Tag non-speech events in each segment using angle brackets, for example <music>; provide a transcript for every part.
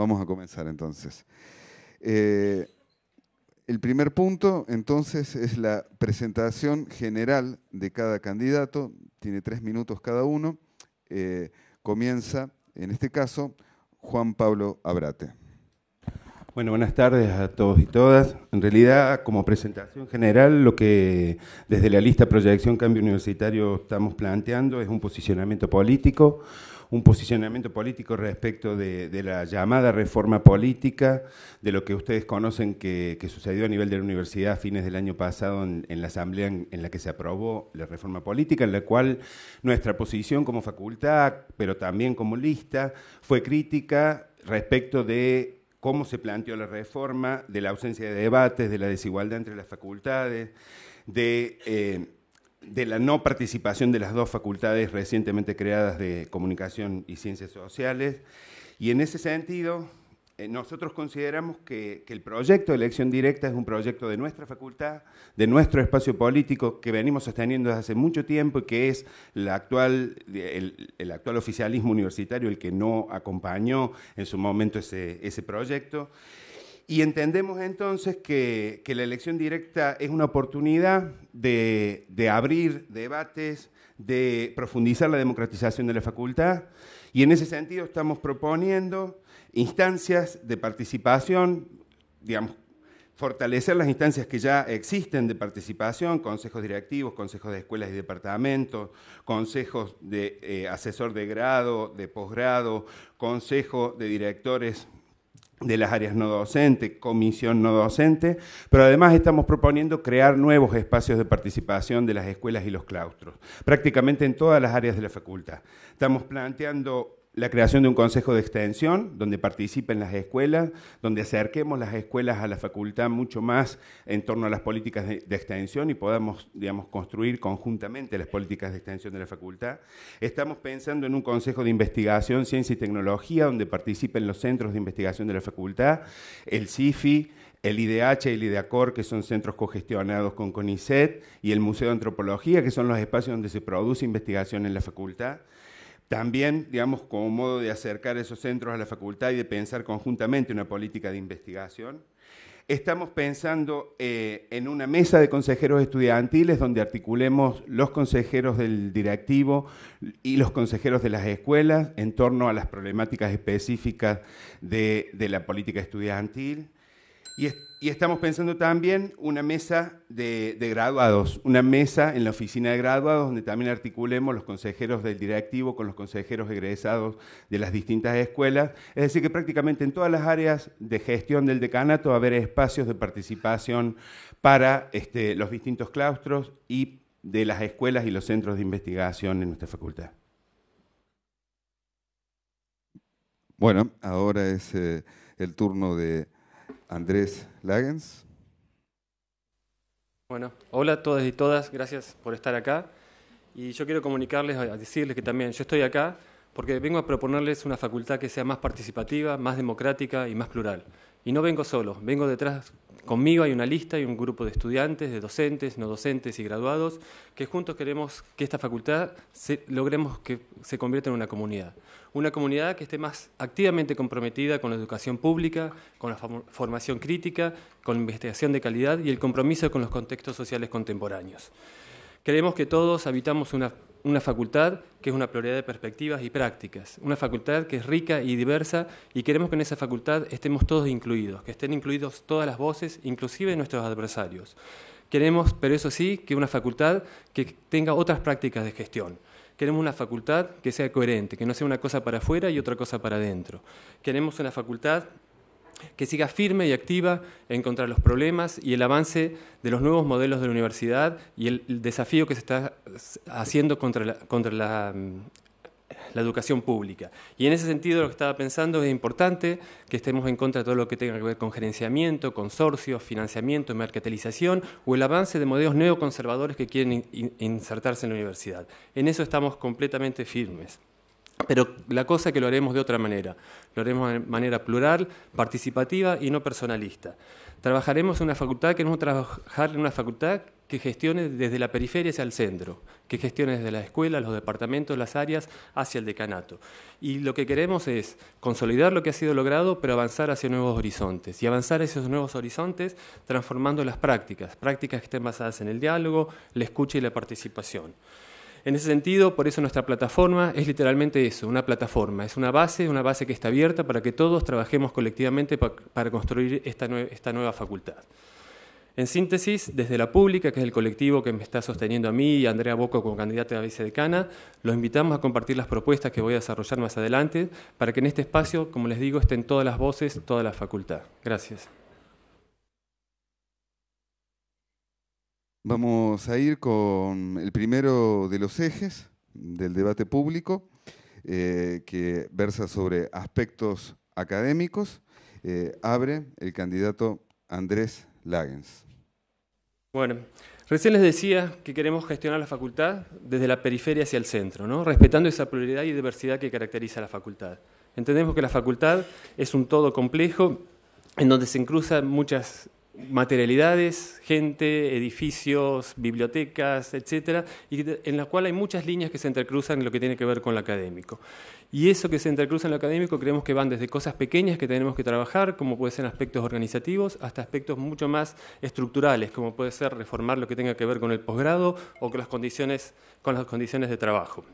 Vamos a comenzar entonces. Eh, el primer punto, entonces, es la presentación general de cada candidato. Tiene tres minutos cada uno. Eh, comienza, en este caso, Juan Pablo Abrate. Bueno, buenas tardes a todos y todas. En realidad, como presentación general, lo que desde la lista Proyección Cambio Universitario estamos planteando es un posicionamiento político, un posicionamiento político respecto de, la llamada reforma política, de lo que ustedes conocen que, sucedió a nivel de la universidad a fines del año pasado en, la asamblea en, la que se aprobó la reforma política, en la cual nuestra posición como facultad, pero también como lista, fue crítica respecto de cómo se planteó la reforma, de la ausencia de debates, de la desigualdad entre las facultades, de... Eh, de la no participación de las dos facultades recientemente creadas de Comunicación y Ciencias Sociales. Y en ese sentido, eh, nosotros consideramos que, el proyecto de elección directa es un proyecto de nuestra facultad, de nuestro espacio político que venimos sosteniendo desde hace mucho tiempo y que es el, actual oficialismo universitario el que no acompañó en su momento ese proyecto. Y entendemos entonces que, la elección directa es una oportunidad de, abrir debates, de profundizar la democratización de la facultad. Y en ese sentido estamos proponiendo instancias de participación, digamos, fortalecer las instancias que ya existen de participación, consejos directivos, consejos de escuelas y departamentos, consejos de eh, asesor de grado, de posgrado, consejos de directores de las áreas no docentes, comisión no docente, pero además estamos proponiendo crear nuevos espacios de participación de las escuelas y los claustros, prácticamente en todas las áreas de la facultad. Estamos planteando la creación de un consejo de extensión donde participen las escuelas, donde acerquemos las escuelas a la facultad mucho más en torno a las políticas de, extensión y podamos, construir conjuntamente las políticas de extensión de la facultad. Estamos pensando en un consejo de investigación, ciencia y tecnología donde participen los centros de investigación de la facultad, el CIFI, el IDH y el IDACOR, que son centros cogestionados con CONICET, y el Museo de Antropología, que son los espacios donde se produce investigación en la facultad. También, digamos, como modo de acercar esos centros a la facultad y de pensar conjuntamente una política de investigación. Estamos pensando eh, en una mesa de consejeros estudiantiles donde articulemos los consejeros del directivo y los consejeros de las escuelas en torno a las problemáticas específicas de, la política estudiantil. Y y estamos pensando también una mesa de, graduados, una mesa en la oficina de graduados donde también articulemos los consejeros del directivo con los consejeros egresados de las distintas escuelas. Es decir, que prácticamente en todas las áreas de gestión del decanato va a haber espacios de participación para este, los distintos claustros y de las escuelas y los centros de investigación en nuestra facultad. Bueno, ahora es eh, el turno de Andrés Lagens. Bueno, hola a todas y todas, gracias por estar acá. Y yo quiero comunicarles, decirles que también yo estoy acá porque vengo a proponerles una facultad que sea más participativa, más democrática y más plural. Y no vengo solo, vengo detrás. Conmigo hay una lista y un grupo de estudiantes, de docentes, no docentes y graduados, que juntos queremos que esta facultad logremos que se convierta en una comunidad. Una comunidad que esté más activamente comprometida con la educación pública, con la formación crítica, con la investigación de calidad y el compromiso con los contextos sociales contemporáneos. Queremos que todos habitamos una, facultad que es una pluralidad de perspectivas y prácticas, una facultad que es rica y diversa y queremos que en esa facultad estemos todos incluidos, que estén incluidos todas las voces, inclusive nuestros adversarios. Queremos, pero eso sí, que una facultad que tenga otras prácticas de gestión. Queremos una facultad que sea coherente, que no sea una cosa para afuera y otra cosa para adentro. Queremos una facultad que siga firme y activa en contra de los problemas y el avance de los nuevos modelos de la universidad y el, desafío que se está haciendo contra mm, la, educación pública. Y en ese sentido lo que estaba pensando es importante que estemos en contra de todo lo que tenga que ver con gerenciamiento, consorcios, financiamiento, mercantilización o el avance de modelos neoconservadores que quieren insertarse en la universidad. En eso estamos completamente firmes. Pero la cosa es que lo haremos de otra manera, lo haremos de manera plural, participativa y no personalista. Trabajaremos en una facultad, trabajar en una facultad que gestione desde la periferia hacia el centro, que gestione desde la escuela, los departamentos, las áreas, hacia el decanato. Y lo que queremos es consolidar lo que ha sido logrado, pero avanzar hacia nuevos horizontes. Y avanzar hacia esos nuevos horizontes transformando las prácticas, prácticas que estén basadas en el diálogo, la escucha y la participación. En ese sentido, por eso nuestra plataforma es literalmente eso, una plataforma, es una base, una base que está abierta para que todos trabajemos colectivamente para construir esta, nueva facultad. En síntesis, desde la pública, que es el colectivo que me está sosteniendo a mí y a Andrea Bocco como candidata a vice-decana, los invitamos a compartir las propuestas que voy a desarrollar más adelante para que en este espacio, como les digo, estén todas las voces, toda la facultad. Gracias. Vamos a ir con el primero de los ejes del debate público, eh, que versa sobre aspectos académicos. Eh, abre el candidato Andrés Lagens. Bueno, recién les decía que queremos gestionar la facultad desde la periferia hacia el centro, ¿no? respetando esa pluralidad y diversidad que caracteriza a la facultad. Entendemos que la facultad es un todo complejo en donde se cruzan muchas materialidades, gente, edificios, bibliotecas, etcétera, y en la cual hay muchas líneas que se entrecruzan en lo que tiene que ver con lo académico. Y eso que se entrecruza en lo académico creemos que van desde cosas pequeñas que tenemos que trabajar, como pueden ser aspectos organizativos, hasta aspectos mucho más estructurales, como puede ser reformar lo que tenga que ver con el posgrado o con las condiciones, con las condiciones de trabajo.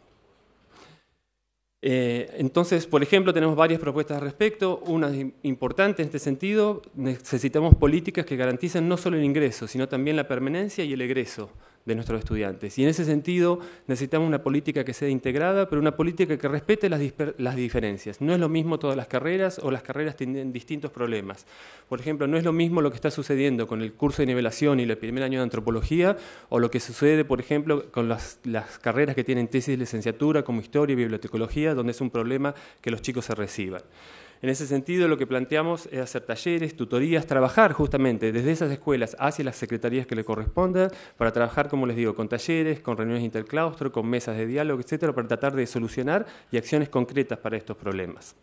Eh, entonces, por ejemplo, tenemos varias propuestas al respecto. Una importante en este sentido, necesitamos políticas que garanticen no solo el ingreso, sino también la permanencia y el egreso de nuestros estudiantes. Y en ese sentido necesitamos una política que sea integrada, pero una política que respete las, diferencias. No es lo mismo todas las carreras o las carreras tienen distintos problemas. Por ejemplo, no es lo mismo lo que está sucediendo con el curso de nivelación y el primer año de antropología o lo que sucede, por ejemplo, con las, las carreras que tienen tesis de licenciatura como historia y bibliotecología, donde es un problema que los chicos se reciban. En ese sentido, lo que planteamos es hacer talleres, tutorías, trabajar justamente desde esas escuelas hacia las secretarías que le correspondan, para trabajar, como les digo, con talleres, con reuniones interclaustro, con mesas de diálogo, etcétera, para tratar de solucionar y acciones concretas para estos problemas.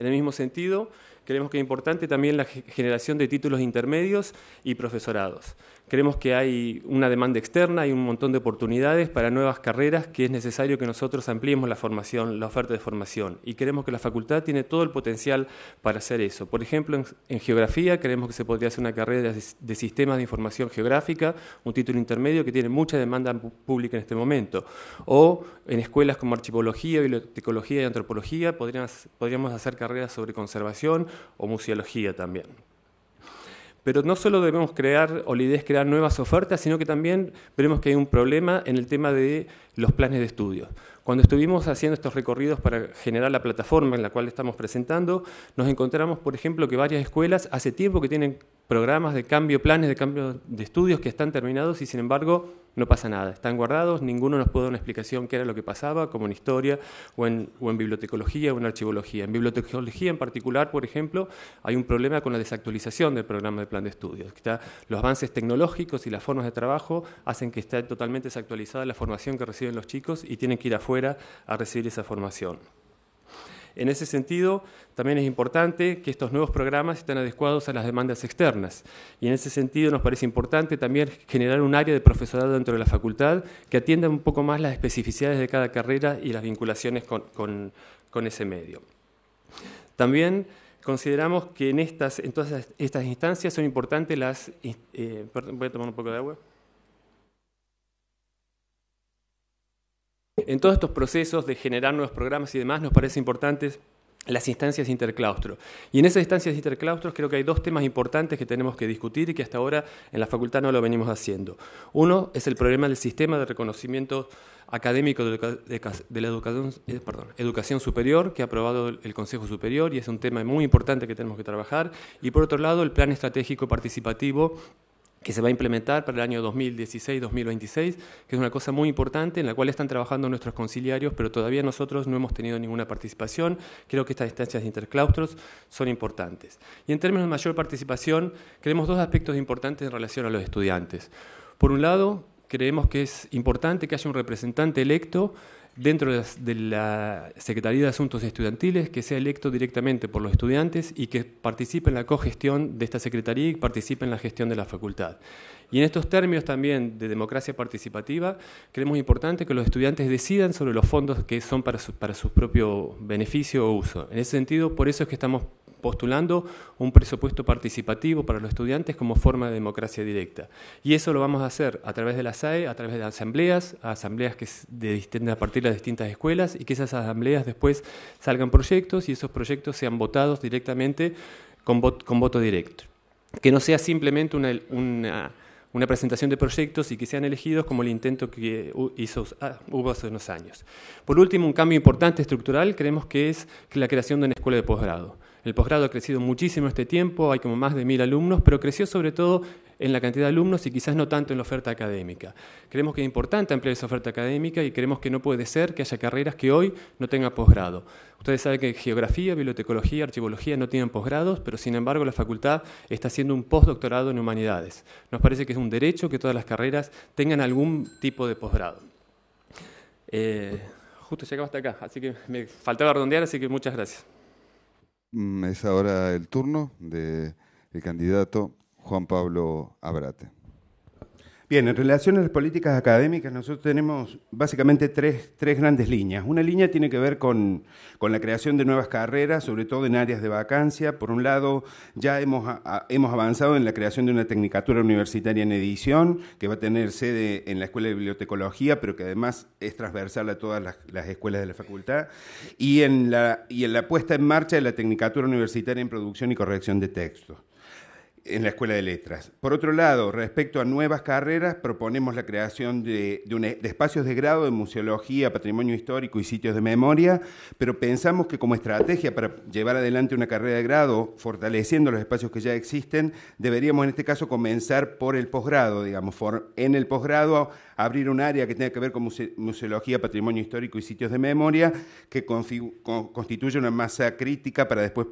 En el mismo sentido, creemos que es importante también la generación de títulos intermedios y profesorados. Creemos que hay una demanda externa, hay un montón de oportunidades para nuevas carreras que es necesario que nosotros ampliemos la formación, la oferta de formación. Y creemos que la facultad tiene todo el potencial para hacer eso. Por ejemplo, en, geografía creemos que se podría hacer una carrera de, sistemas de información geográfica, un título intermedio que tiene mucha demanda pública en este momento. O en escuelas como archipología, bibliotecología y antropología podríamos hacer carreras sobre conservación o museología también. Pero no solo debemos crear, o la idea es crear nuevas ofertas, sino que también veremos que hay un problema en el tema de los planes de estudio. Cuando estuvimos haciendo estos recorridos para generar la plataforma en la cual estamos presentando, nos encontramos, por ejemplo, que varias escuelas hace tiempo que tienen programas de cambio, planes de cambio de estudios que están terminados y sin embargo no pasa nada, están guardados, ninguno nos puede dar una explicación qué era lo que pasaba, como en historia o en, bibliotecología o en archivología. En bibliotecología en particular, por ejemplo, hay un problema con la desactualización del programa de plan de estudios. los avances tecnológicos y las formas de trabajo hacen que esté totalmente desactualizada la formación que reciben los chicos y tienen que ir afuera a recibir esa formación. En ese sentido, también es importante que estos nuevos programas estén adecuados a las demandas externas. Y en ese sentido nos parece importante también generar un área de profesorado dentro de la facultad que atienda un poco más las especificidades de cada carrera y las vinculaciones con, ese medio. También consideramos que en, estas, todas estas instancias son importantes las... Eh, voy a tomar un poco de agua. En todos estos procesos de generar nuevos programas y demás, nos parece importantes las instancias interclaustro. Y en esas instancias interclaustros creo que hay dos temas importantes que tenemos que discutir y que hasta ahora en la facultad no lo venimos haciendo. Uno es el problema del sistema de reconocimiento académico de la eh, educación superior que ha aprobado el Consejo Superior y es un tema muy importante que tenemos que trabajar. Y por otro lado, el plan estratégico participativo que se va a implementar para el año 2016-2026, que es una cosa muy importante en la cual están trabajando nuestros conciliarios, pero todavía nosotros no hemos tenido ninguna participación. Creo que estas instancias de interclaustros son importantes. Y en términos de mayor participación, creemos dos aspectos importantes en relación a los estudiantes. Por un lado, creemos que es importante que haya un representante electo dentro de la Secretaría de Asuntos Estudiantiles, que sea electo directamente por los estudiantes y que participe en la cogestión de esta Secretaría y participe en la gestión de la facultad. Y en estos términos también de democracia participativa, creemos importante que los estudiantes decidan sobre los fondos que son para su, para propio beneficio o uso. En ese sentido, por eso es que estamos postulando un presupuesto participativo para los estudiantes como forma de democracia directa. Y eso lo vamos a hacer a través de la SAE, a través de asambleas, asambleas que a partir de las distintas escuelas y que esas asambleas después salgan proyectos y esos proyectos sean votados directamente con, voto, directo. Que no sea simplemente una, presentación de proyectos y que sean elegidos como el intento que hizo, ah, hubo hace unos años. Por último, un cambio importante estructural creemos que es la creación de una escuela de posgrado. El posgrado ha crecido muchísimo este tiempo, hay como más de mil alumnos, pero creció sobre todo en la cantidad de alumnos y quizás no tanto en la oferta académica. Creemos que es importante ampliar esa oferta académica y creemos que no puede ser que haya carreras que hoy no tengan posgrado. Ustedes saben que geografía, bibliotecología, archivología no tienen posgrados, pero sin embargo la facultad está haciendo un postdoctorado en humanidades. Nos parece que es un derecho que todas las carreras tengan algún tipo de posgrado. Eh, justo llegaba hasta acá, así que me faltaba redondear, así que muchas gracias. Mm, es ahora el turno del el candidato Juan Pablo Abrate. Bien, en relación a las políticas académicas, nosotros tenemos básicamente tres, tres grandes líneas. Una línea tiene que ver con, la creación de nuevas carreras, sobre todo en áreas de vacancia. Por un lado, ya hemos, avanzado en la creación de una tecnicatura universitaria en edición, que va a tener sede en la Escuela de Bibliotecología, pero que además es transversal a todas las, escuelas de la facultad. Y en la, y en la puesta en marcha de la tecnicatura universitaria en producción y corrección de textos en la Escuela de Letras. Por otro lado, respecto a nuevas carreras, proponemos la creación e, de, espacios de grado en museología, patrimonio histórico y sitios de memoria, pero pensamos que como estrategia para llevar adelante una carrera de grado, fortaleciendo los espacios que ya existen, deberíamos en este caso comenzar por el posgrado, digamos, en el posgrado abrir un área que tenga que ver con museología, patrimonio histórico y sitios de memoria, que constituye una masa crítica para después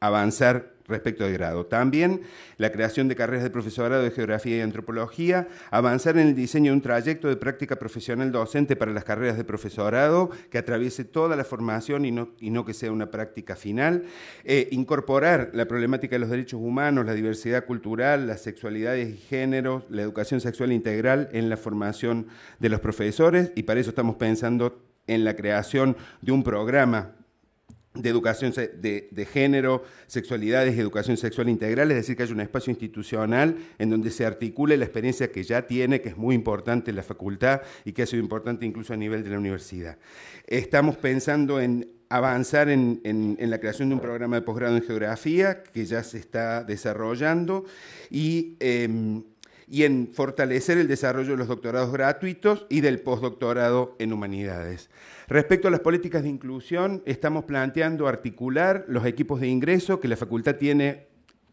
avanzar respecto de grado. También la creación de carreras de profesorado de geografía y antropología, avanzar en el diseño de un trayecto de práctica profesional docente para las carreras de profesorado que atraviese toda la formación y no, que sea una práctica final, eh, incorporar la problemática de los derechos humanos, la diversidad cultural, las sexualidades y géneros, la educación sexual integral en la formación de los profesores y para eso estamos pensando en la creación de un programa de educación de, género, sexualidades educación sexual integral, es decir, que hay un espacio institucional en donde se articule la experiencia que ya tiene, que es muy importante en la facultad y que ha sido importante incluso a nivel de la universidad. Estamos pensando en avanzar en, la creación de un programa de posgrado en geografía que ya se está desarrollando y... Em, y en fortalecer el desarrollo de los doctorados gratuitos y del postdoctorado en humanidades. Respecto a las políticas de inclusión, estamos planteando articular los equipos de ingreso que la facultad tiene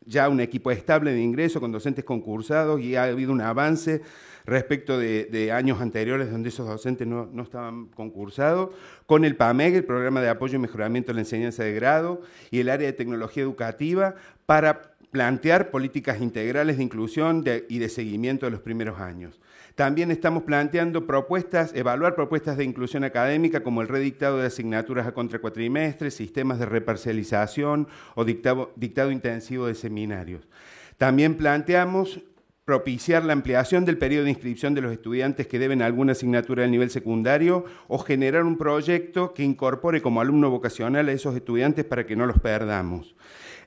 ya un equipo estable de ingreso con docentes concursados y ha habido un avance respecto de, años anteriores donde esos docentes no, no, estaban concursados, con el PAMEG, el Programa de Apoyo y Mejoramiento de la Enseñanza de Grado, y el área de tecnología educativa para plantear políticas integrales de inclusión y de seguimiento de los primeros años. También estamos planteando propuestas, evaluar propuestas de inclusión académica como el redictado de asignaturas a contracuatrimestres, sistemas de reparcialización o dictado, intensivo de seminarios. También planteamos propiciar la ampliación del periodo de inscripción de los estudiantes que deben alguna asignatura del nivel secundario o generar un proyecto que incorpore como alumno vocacional a esos estudiantes para que no los perdamos.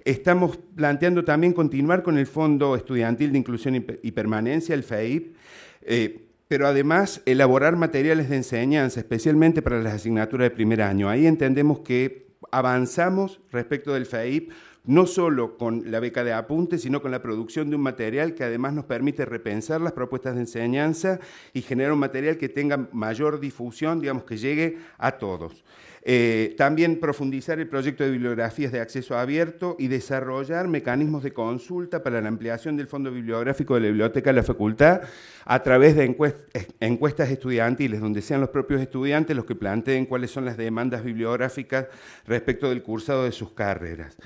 Estamos planteando también continuar con el Fondo Estudiantil de Inclusión y Permanencia, el FEIP, eh, pero además elaborar materiales de enseñanza, especialmente para las asignaturas de primer año. Ahí entendemos que avanzamos respecto del FEIP no solo con la beca de apuntes, sino con la producción de un material que además nos permite repensar las propuestas de enseñanza y generar un material que tenga mayor difusión, digamos, que llegue a todos. Eh, también profundizar el proyecto de bibliografías de acceso abierto y desarrollar mecanismos de consulta para la ampliación del fondo bibliográfico de la biblioteca de la facultad a través de eh, encuestas estudiantiles, donde sean los propios estudiantes los que planteen cuáles son las demandas bibliográficas respecto del cursado de sus carreras.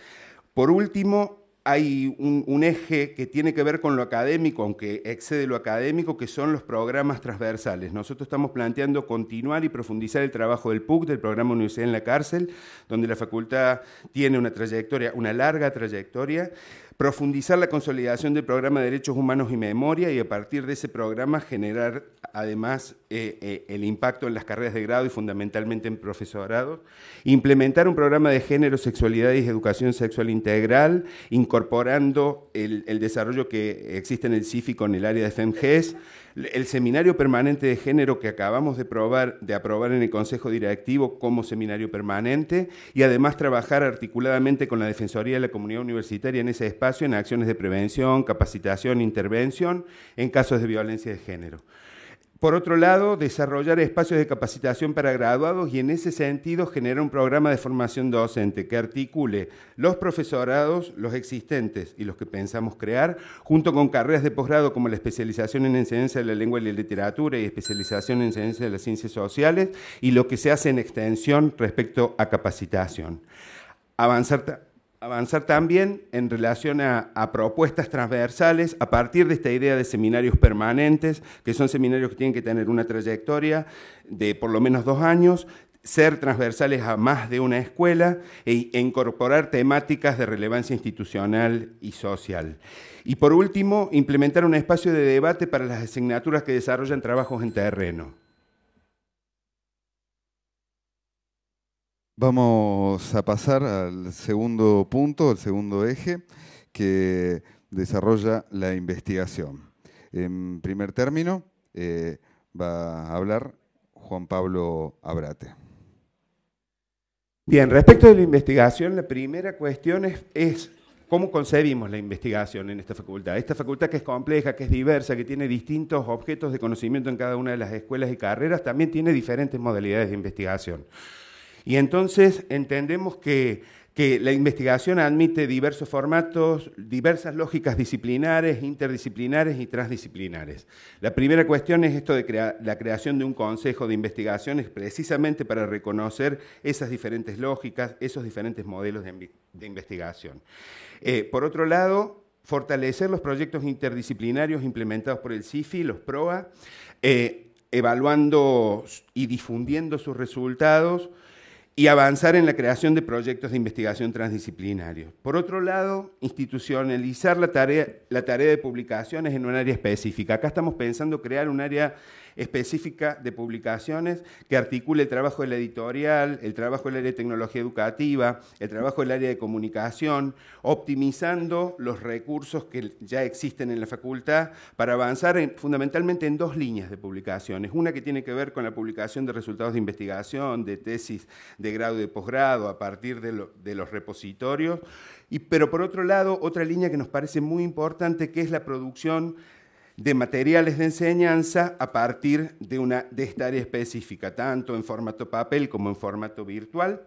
Por último, hay un, eje que tiene que ver con lo académico, aunque excede lo académico, que son los programas transversales. Nosotros estamos planteando continuar y profundizar el trabajo del PUC, del programa Universidad en la Cárcel, donde la facultad tiene una trayectoria, una larga trayectoria profundizar la consolidación del programa de derechos humanos y memoria y a partir de ese programa generar además eh, eh, el impacto en las carreras de grado y fundamentalmente en profesorado, implementar un programa de género, sexualidad y educación sexual integral, incorporando el, desarrollo que existe en el CIFI con el área de FEMGES, el seminario permanente de género que acabamos de, aprobar en el Consejo Directivo como seminario permanente y además trabajar articuladamente con la Defensoría de la Comunidad Universitaria en ese espacio en acciones de prevención, capacitación, intervención en casos de violencia de género. Por otro lado, desarrollar espacios de capacitación para graduados y en ese sentido generar un programa de formación docente que articule los profesorados, los existentes y los que pensamos crear, junto con carreras de posgrado como la especialización en enseñanza de la lengua y la literatura y especialización en enseñanza de las ciencias sociales y lo que se hace en extensión respecto a capacitación. Avanzar avanzar también en relación a, propuestas transversales a partir de esta idea de seminarios permanentes, que son seminarios que tienen que tener una trayectoria de por lo menos dos años, ser transversales a más de una escuela e incorporar temáticas de relevancia institucional y social. Y por último, implementar un espacio de debate para las asignaturas que desarrollan trabajos en terreno. Vamos a pasar al segundo punto, el segundo eje, que desarrolla la investigación. En primer término, eh, va a hablar Juan Pablo Abrate. Bien, respecto de la investigación, la primera cuestión es, es cómo concebimos la investigación en esta facultad. Esta facultad que es compleja, que es diversa, que tiene distintos objetos de conocimiento en cada una de las escuelas y carreras, también tiene diferentes modalidades de investigación. Y entonces entendemos que, la investigación admite diversos formatos, diversas lógicas disciplinares, interdisciplinares y transdisciplinares. La primera cuestión es esto de la creación de un consejo de investigaciones precisamente para reconocer esas diferentes lógicas, esos diferentes modelos de, investigación. Eh, por otro lado, fortalecer los proyectos interdisciplinarios implementados por el CIFI, los PROA, eh, evaluando y difundiendo sus resultados y avanzar en la creación de proyectos de investigación transdisciplinarios. Por otro lado, institucionalizar la tarea, la tarea de publicaciones en un área específica. Acá estamos pensando crear un área específica de publicaciones que articule el trabajo de la editorial, el trabajo del área de tecnología educativa, el trabajo del área de comunicación, optimizando los recursos que ya existen en la facultad para avanzar fundamentalmente en dos líneas de publicaciones. Una que tiene que ver con la publicación de resultados de investigación, de tesis de grado y de posgrado a partir de, los repositorios, y, pero por otro lado, otra línea que nos parece muy importante que es la producción de materiales de enseñanza a partir de, una, de esta área específica, tanto en formato papel como en formato virtual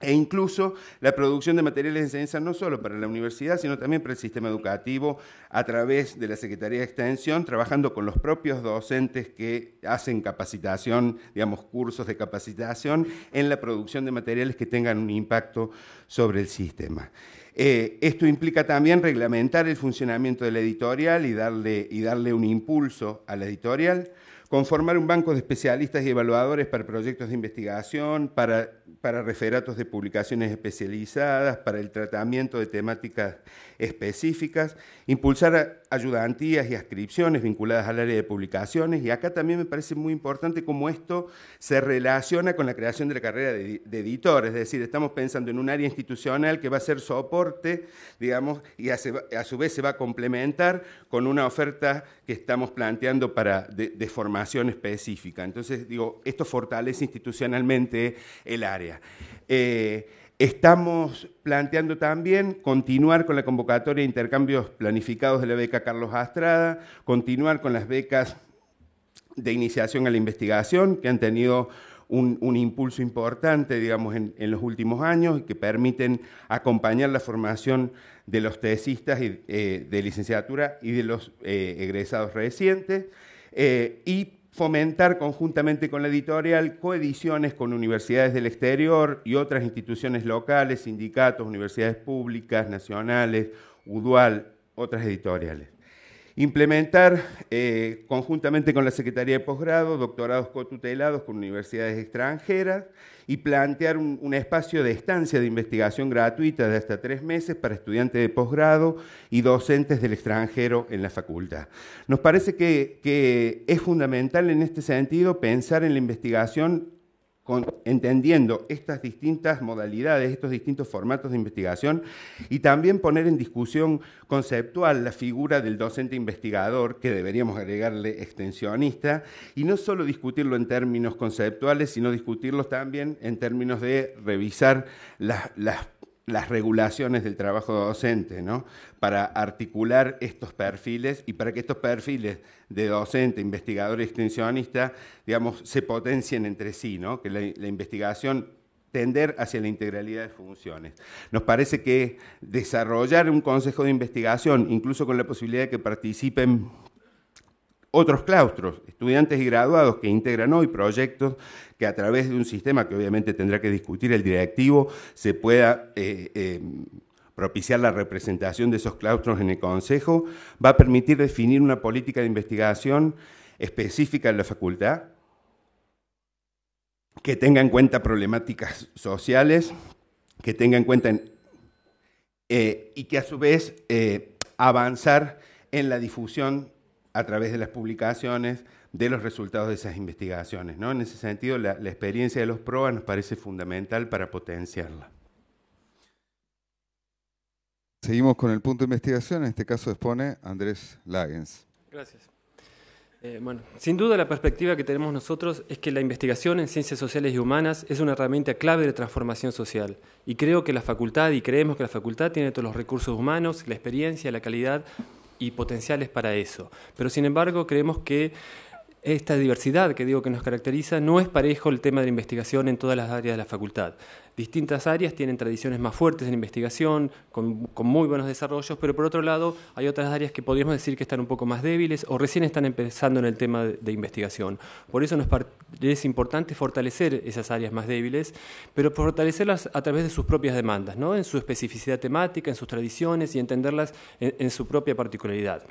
e incluso la producción de materiales de enseñanza no solo para la universidad, sino también para el sistema educativo a través de la Secretaría de Extensión, trabajando con los propios docentes que hacen capacitación, digamos, cursos de capacitación en la producción de materiales que tengan un impacto sobre el sistema. Eh, esto implica también reglamentar el funcionamiento de la editorial y darle, y darle un impulso a la editorial, conformar un banco de especialistas y evaluadores para proyectos de investigación, para para referatos de publicaciones especializadas, para el tratamiento de temáticas específicas, impulsar ayudantías y ascripciones vinculadas al área de publicaciones. Y acá también me parece muy importante cómo esto se relaciona con la creación de la carrera de, editor, es decir, estamos pensando en un área institucional que va a ser soporte, digamos, y a, su vez se va a complementar con una oferta que estamos planteando para de, de formación específica. Entonces, digo, esto fortalece institucionalmente el área. Eh, estamos planteando también continuar con la convocatoria de intercambios planificados de la beca Carlos Astrada, continuar con las becas de iniciación a la investigación que han tenido un, impulso importante, digamos, en, los últimos años y que permiten acompañar la formación de los tesistas eh, de licenciatura y de los eh, egresados recientes. Eh, y fomentar conjuntamente con la editorial coediciones con universidades del exterior y otras instituciones locales, sindicatos, universidades públicas, nacionales, UDUAL, otras editoriales. Implementar eh, conjuntamente con la Secretaría de Posgrado, doctorados cotutelados con universidades extranjeras y plantear un, espacio de estancia de investigación gratuita de hasta tres meses para estudiantes de posgrado y docentes del extranjero en la facultad. Nos parece que, que es fundamental en este sentido pensar en la investigación entendiendo estas distintas modalidades, estos distintos formatos de investigación y también poner en discusión conceptual la figura del docente investigador, que deberíamos agregarle extensionista, y no solo discutirlo en términos conceptuales, sino discutirlo también en términos de revisar las, las las regulaciones del trabajo docente, ¿no? Para articular estos perfiles y para que estos perfiles de docente, investigador y extensionista, digamos, se potencien entre sí, ¿no? Que la investigación tender hacia la integralidad de funciones. Nos parece que desarrollar un consejo de investigación, incluso con la posibilidad de que participen otros claustros, estudiantes y graduados que integran hoy proyectos que a través de un sistema que obviamente tendrá que discutir el directivo se pueda eh, eh, propiciar la representación de esos claustros en el Consejo, va a permitir definir una política de investigación específica en la facultad que tenga en cuenta problemáticas sociales, que tenga en cuenta eh, y que a su vez avanzar en la difusión a través de las publicaciones de los resultados de esas investigaciones. ¿no? En ese sentido, la, experiencia de los PROA nos parece fundamental para potenciarla. Seguimos con el punto de investigación, en este caso expone Andrés Lagens. Gracias. Eh, bueno, sin duda la perspectiva que tenemos nosotros es que la investigación en ciencias sociales y humanas es una herramienta clave de transformación social. Y creo que la facultad, y creemos que la facultad tiene todos los recursos humanos, la experiencia, la calidad y potenciales para eso. Pero sin embargo creemos que esta diversidad que digo que nos caracteriza, no es parejo el tema de investigación en todas las áreas de la facultad. Distintas áreas tienen tradiciones más fuertes en investigación, con, muy buenos desarrollos, pero por otro lado hay otras áreas que podríamos decir que están un poco más débiles o recién están empezando en el tema de, investigación. Por eso es importante fortalecer esas áreas más débiles, pero fortalecerlas a través de sus propias demandas, ¿no? en su especificidad temática, en sus tradiciones y entenderlas en su propia particularidad.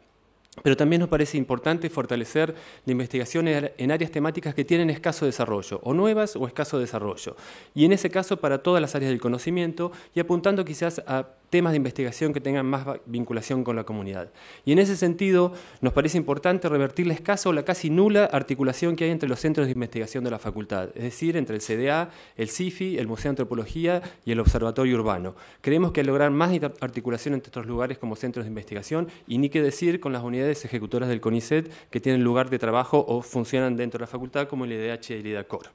Pero también nos parece importante fortalecer la investigación en áreas temáticas que tienen escaso desarrollo, o nuevas o escaso desarrollo. Y en ese caso para todas las áreas del conocimiento y apuntando quizás a temas de investigación que tengan más vinculación con la comunidad. Y en ese sentido, nos parece importante revertir la escasa o la casi nula articulación que hay entre los centros de investigación de la facultad, es decir, entre el CDA, el CIFI, el Museo de Antropología y el Observatorio Urbano. Creemos que al lograr más articulación entre estos lugares como centros de investigación, y ni qué decir con las unidades ejecutoras del CONICET que tienen lugar de trabajo o funcionan dentro de la facultad como el IDH y el IDACOR.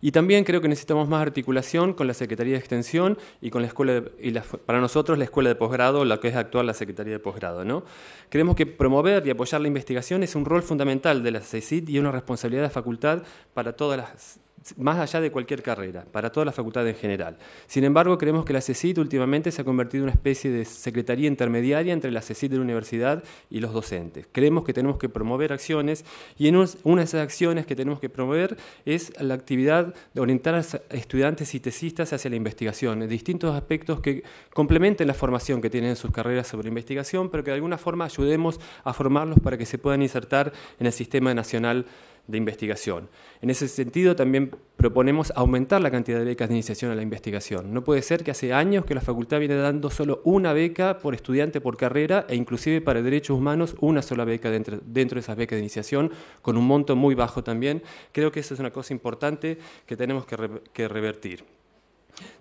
Y también creo que necesitamos más articulación con la Secretaría de Extensión y con la escuela y la, para nosotros la escuela de posgrado, la que es actual la Secretaría de posgrado, ¿no? Creemos que promover y apoyar la investigación es un rol fundamental de la CICIT y una responsabilidad de la facultad para todas las más allá de cualquier carrera, para toda la facultad en general. Sin embargo, creemos que la CECIT últimamente se ha convertido en una especie de secretaría intermediaria entre la CECIT de la universidad y los docentes. Creemos que tenemos que promover acciones y una de esas acciones que tenemos que promover es la actividad de orientar a estudiantes y tesistas hacia la investigación, distintos aspectos que complementen la formación que tienen en sus carreras sobre investigación, pero que de alguna forma ayudemos a formarlos para que se puedan insertar en el sistema nacional de investigación. En ese sentido, también proponemos aumentar la cantidad de becas de iniciación a la investigación. No puede ser que hace años que la facultad viene dando solo una beca por estudiante por carrera e inclusive para derechos humanos una sola beca dentro, de esas becas de iniciación, con un monto muy bajo también. Creo que eso es una cosa importante que tenemos que revertir.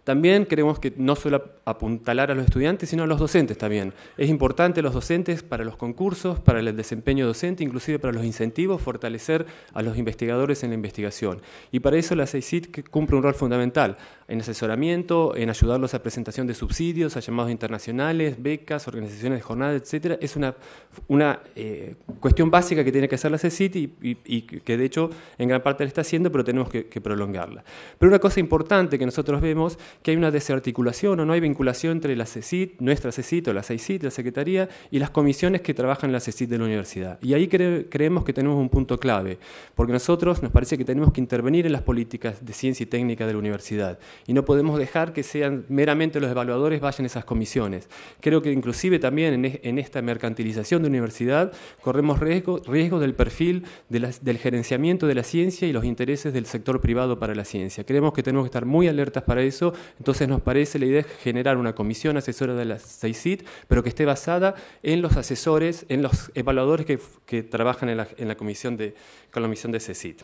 También queremos que no solo apuntalar a los estudiantes, sino a los docentes también. Es importante los docentes para los concursos, para el desempeño docente, inclusive para los incentivos, fortalecer a los investigadores en la investigación. Y para eso la CECIT cumple un rol fundamental en asesoramiento, en ayudarlos a presentación de subsidios, a llamados internacionales, becas, organizaciones de jornada, etc. Es una, eh, cuestión básica que tiene que hacer la CECIT y, que de hecho en gran parte la está haciendo, pero tenemos que, que prolongarla. Pero una cosa importante que nosotros vemos que hay una desarticulación o no hay vinculación entre la CECIT, nuestra CECIT o la CECIT, la Secretaría, y las comisiones que trabajan en la CECIT de la universidad. Y ahí creemos que tenemos un punto clave, porque nosotros nos parece que tenemos que intervenir en las políticas de ciencia y técnica de la universidad, y no podemos dejar que sean meramente los evaluadores vayan a esas comisiones. Creo que inclusive también en, esta mercantilización de universidad corremos riesgo, del perfil del gerenciamiento de la ciencia y los intereses del sector privado para la ciencia. Creemos que tenemos que estar muy alertas para eso entonces nos parece la idea es generar una comisión asesora de la CICIT, pero que esté basada en los asesores, en los evaluadores que, trabajan en la, comisión de, con la de CECIT.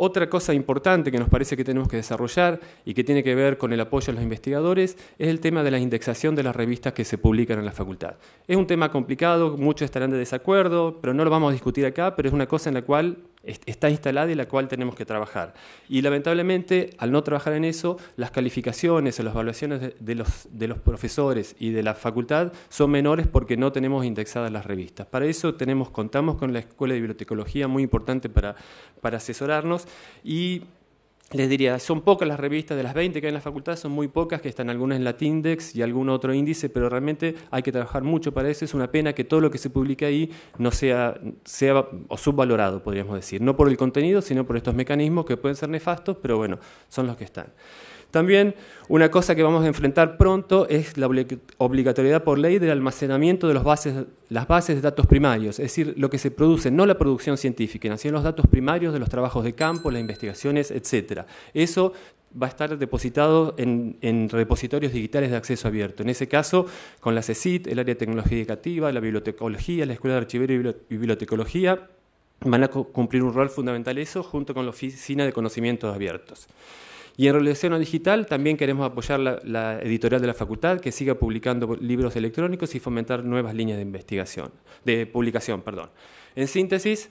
Otra cosa importante que nos parece que tenemos que desarrollar y que tiene que ver con el apoyo a los investigadores es el tema de la indexación de las revistas que se publican en la facultad. Es un tema complicado, muchos estarán de desacuerdo, pero no lo vamos a discutir acá, pero es una cosa en la cual está instalada y la cual tenemos que trabajar. Y lamentablemente, al no trabajar en eso, las calificaciones o las evaluaciones de los, profesores y de la facultad son menores porque no tenemos indexadas las revistas. Para eso tenemos, contamos con la Escuela de Bibliotecología, muy importante para, para asesorarnos, y les diría, son pocas las revistas, de las 20 que hay en la facultad, son muy pocas, que están algunas en la y algún otro índice, pero realmente hay que trabajar mucho para eso. Es una pena que todo lo que se publique ahí no sea, sea o subvalorado, podríamos decir. No por el contenido, sino por estos mecanismos que pueden ser nefastos, pero bueno, son los que están. También una cosa que vamos a enfrentar pronto es la obligatoriedad por ley del almacenamiento de las bases de datos primarios, es decir, lo que se produce, no la producción científica, sino los datos primarios de los trabajos de campo, las investigaciones, etc. Eso va a estar depositado en, repositorios digitales de acceso abierto. En ese caso, con la CECIT, el área de tecnología educativa, la bibliotecología, la Escuela de Archivero y Bibliotecología, van a cumplir un rol fundamental eso, junto con la Oficina de Conocimientos Abiertos. Y en relación a digital, también queremos apoyar la, editorial de la facultad que siga publicando libros electrónicos y fomentar nuevas líneas de investigación, de publicación, perdón. En síntesis,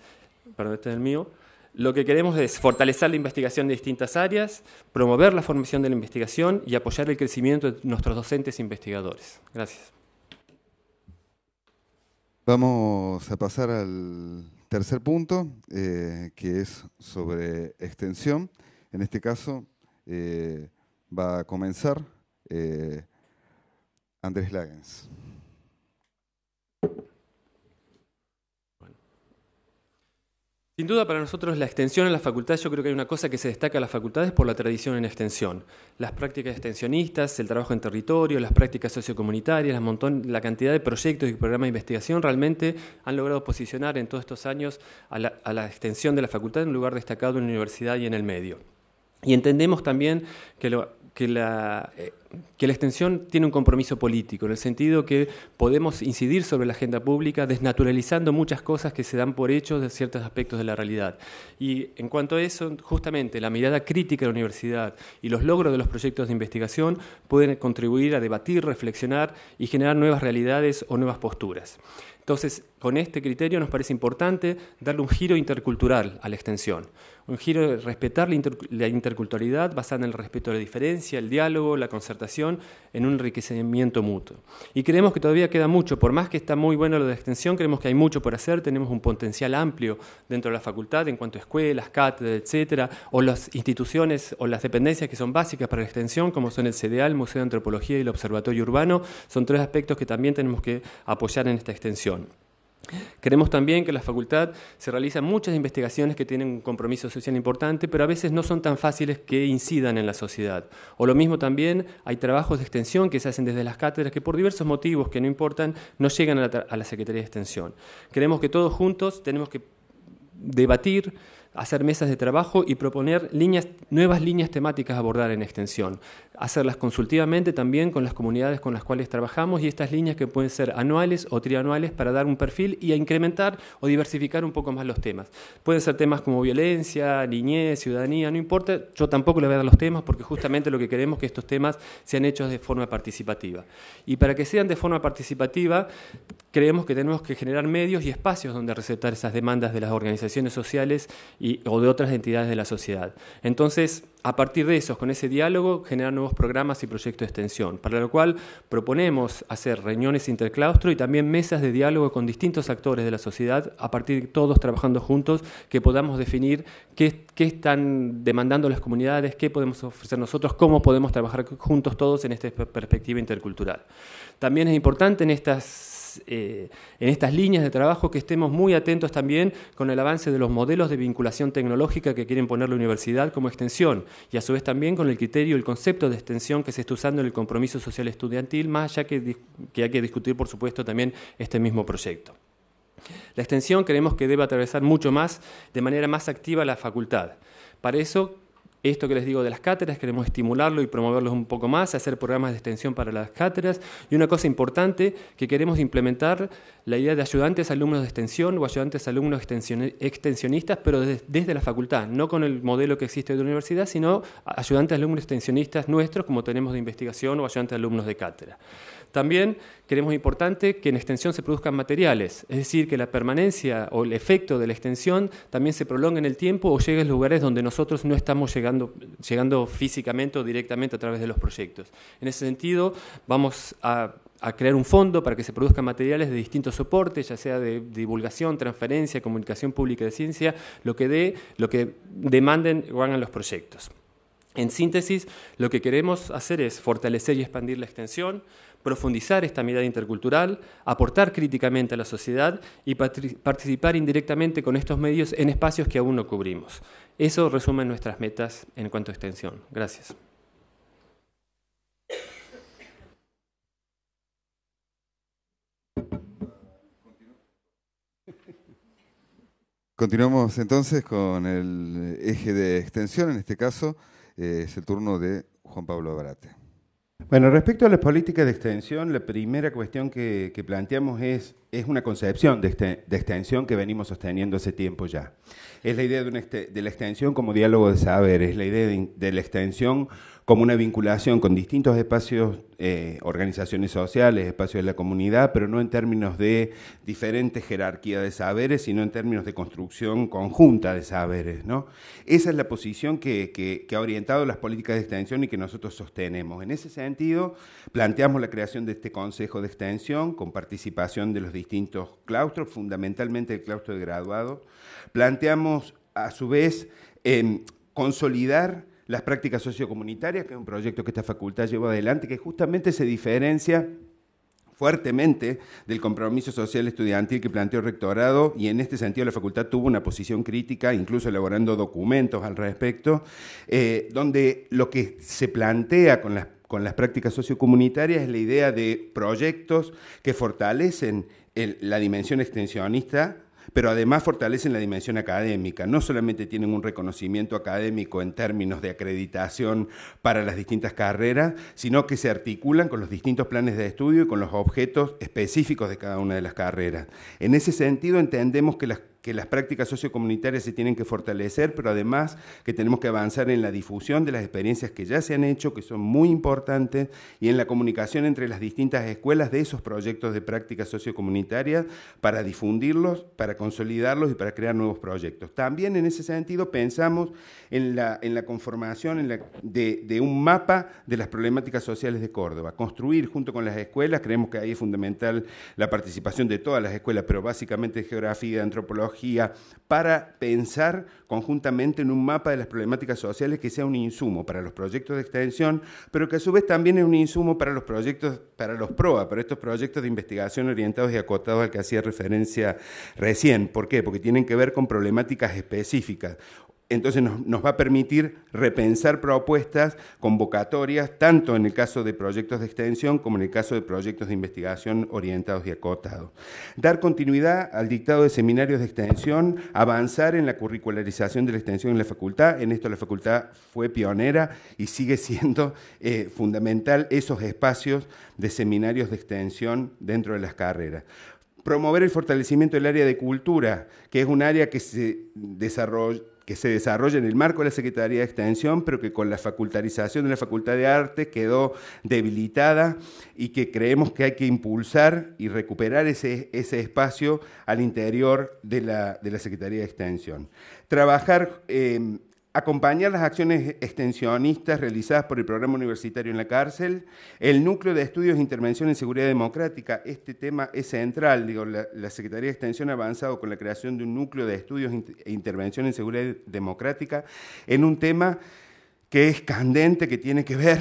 perdón, este es el mío. Lo que queremos es fortalecer la investigación de distintas áreas, promover la formación de la investigación y apoyar el crecimiento de nuestros docentes e investigadores. Gracias. Vamos a pasar al tercer punto, eh, que es sobre extensión. En este caso, eh, va a comenzar eh, Andrés Lagens. Sin duda para nosotros la extensión en la facultad, yo creo que hay una cosa que se destaca a las facultades por la tradición en extensión. Las prácticas extensionistas, el trabajo en territorio, las prácticas sociocomunitarias, la, cantidad de proyectos y programas de investigación realmente han logrado posicionar en todos estos años a la, a la extensión de la facultad en un lugar destacado en la universidad y en el medio. Y entendemos también que, la, eh, la extensión tiene un compromiso político, en el sentido que podemos incidir sobre la agenda pública desnaturalizando muchas cosas que se dan por hechos de ciertos aspectos de la realidad. Y en cuanto a eso, justamente la mirada crítica de la universidad y los logros de los proyectos de investigación pueden contribuir a debatir, reflexionar y generar nuevas realidades o nuevas posturas. Entonces, con este criterio nos parece importante darle un giro intercultural a la extensión. Un giro de respetar la, interculturalidad basada en el respeto de la diferencia, el diálogo, la concertación, en un enriquecimiento mutuo. Y creemos que todavía queda mucho, por más que está muy bueno lo de extensión, creemos que hay mucho por hacer, tenemos un potencial amplio dentro de la facultad en cuanto a escuelas, cátedras, etcétera, o las instituciones o las dependencias que son básicas para la extensión, como son el CDA, el Museo de Antropología y el Observatorio Urbano, son tres aspectos que también tenemos que apoyar en esta extensión. Queremos también que en la facultad se realizan muchas investigaciones que tienen un compromiso social importante, pero a veces no son tan fáciles que incidan en la sociedad. O lo mismo también hay trabajos de extensión que se hacen desde las cátedras que por diversos motivos que no importan no llegan a la, a la Secretaría de Extensión. Queremos que todos juntos tenemos que debatir hacer mesas de trabajo y proponer nuevas líneas temáticas a abordar en extensión. Hacerlas consultivamente también con las comunidades con las cuales trabajamos y estas líneas que pueden ser anuales o trianuales para dar un perfil y a incrementar o diversificar un poco más los temas. Pueden ser temas como violencia, niñez, ciudadanía, no importa, yo tampoco le voy a dar los temas porque justamente lo que queremos es que estos temas sean hechos de forma participativa. Y para que sean de forma participativa, creemos que tenemos que generar medios y espacios donde receptar esas demandas de las organizaciones sociales o de otras entidades de la sociedad. Entonces, a partir de eso, con ese diálogo, generar nuevos programas y proyectos de extensión, para lo cual proponemos hacer reuniones interclaustro y también mesas de diálogo con distintos actores de la sociedad, a partir de todos trabajando juntos, que podamos definir qué, qué están demandando las comunidades, qué podemos ofrecer nosotros, cómo podemos trabajar juntos todos en esta perspectiva intercultural. También es importante en estas eh, en estas líneas de trabajo que estemos muy atentos también con el avance de los modelos de vinculación tecnológica que quieren poner la universidad como extensión y a su vez también con el criterio, el concepto de extensión que se está usando en el compromiso social estudiantil, más allá que, que hay que discutir, por supuesto, también este mismo proyecto. La extensión creemos que debe atravesar mucho más, de manera más activa, la facultad. Para eso esto que les digo de las cátedras, queremos estimularlo y promoverlos un poco más, hacer programas de extensión para las cátedras. Y una cosa importante que queremos implementar, la idea de ayudantes alumnos de extensión o ayudantes alumnos extensionistas, pero desde, la facultad, no con el modelo que existe de la universidad, sino ayudantes alumnos extensionistas nuestros, como tenemos de investigación o ayudantes alumnos de cátedra. También queremos importante que en extensión se produzcan materiales, es decir, que la permanencia o el efecto de la extensión también se prolongue en el tiempo o llegue a lugares donde nosotros no estamos llegando, llegando físicamente o directamente a través de los proyectos. En ese sentido, vamos a crear un fondo para que se produzcan materiales de distintos soportes, ya sea de divulgación, transferencia, comunicación pública de ciencia, lo que dé, lo que demanden o hagan los proyectos. En síntesis, lo que queremos hacer es fortalecer y expandir la extensión, profundizar esta mirada intercultural, aportar críticamente a la sociedad y participar indirectamente con estos medios en espacios que aún no cubrimos. Eso resume nuestras metas en cuanto a extensión. Gracias. Continuamos entonces con el eje de extensión, en este caso eh, es el turno de Juan Pablo Barate bueno, respecto a las políticas de extensión, la primera cuestión que, planteamos es, es una concepción de, extensión que venimos sosteniendo hace tiempo ya. Es la idea de, la extensión como diálogo de saber. Es la idea de, de la extensión como una vinculación con distintos espacios, eh, organizaciones sociales, espacios de la comunidad, pero no en términos de diferentes jerarquías de saberes, sino en términos de construcción conjunta de saberes. ¿no? Esa es la posición que, que, ha orientado las políticas de extensión y que nosotros sostenemos. En ese sentido, planteamos la creación de este Consejo de Extensión con participación de los distintos claustros, fundamentalmente el claustro de graduados. Planteamos, a su vez, consolidar las prácticas sociocomunitarias, que es un proyecto que esta facultad llevó adelante, que justamente se diferencia fuertemente del compromiso social estudiantil que planteó el rectorado y en este sentido la facultad tuvo una posición crítica, incluso elaborando documentos al respecto, eh, donde lo que se plantea con las, prácticas sociocomunitarias es la idea de proyectos que fortalecen la dimensión extensionista pero además fortalecen la dimensión académica. No solamente tienen un reconocimiento académico en términos de acreditación para las distintas carreras, sino que se articulan con los distintos planes de estudio y con los objetos específicos de cada una de las carreras. En ese sentido, entendemos que las que las prácticas sociocomunitarias se tienen que fortalecer, pero además que tenemos que avanzar en la difusión de las experiencias que ya se han hecho, que son muy importantes, y en la comunicación entre las distintas escuelas de esos proyectos de prácticas sociocomunitarias para difundirlos, para consolidarlos y para crear nuevos proyectos. También en ese sentido pensamos en la, en la conformación en la, de, de un mapa de las problemáticas sociales de Córdoba, construir junto con las escuelas, creemos que ahí es fundamental la participación de todas las escuelas, pero básicamente geografía, antropología, para pensar conjuntamente en un mapa de las problemáticas sociales que sea un insumo para los proyectos de extensión, pero que a su vez también es un insumo para los proyectos, para los PROA, para estos proyectos de investigación orientados y acotados al que hacía referencia recién. ¿Por qué? Porque tienen que ver con problemáticas específicas entonces nos, va a permitir repensar propuestas, convocatorias, tanto en el caso de proyectos de extensión como en el caso de proyectos de investigación orientados y acotados. Dar continuidad al dictado de seminarios de extensión, avanzar en la curricularización de la extensión en la facultad. En esto la facultad fue pionera y sigue siendo eh, fundamental esos espacios de seminarios de extensión dentro de las carreras promover el fortalecimiento del área de cultura, que es un área que se desarrolla que se desarrolla en el marco de la Secretaría de Extensión, pero que con la facultarización de la Facultad de Arte quedó debilitada y que creemos que hay que impulsar y recuperar ese, ese espacio al interior de la, Secretaría de Extensión. Trabajar eh, acompañar las acciones extensionistas realizadas por el programa universitario en la cárcel, el núcleo de estudios e intervención en seguridad democrática, este tema es central, digo, la, Secretaría de Extensión ha avanzado con la creación de un núcleo de estudios e intervención en seguridad democrática en un tema que es candente, que tiene que ver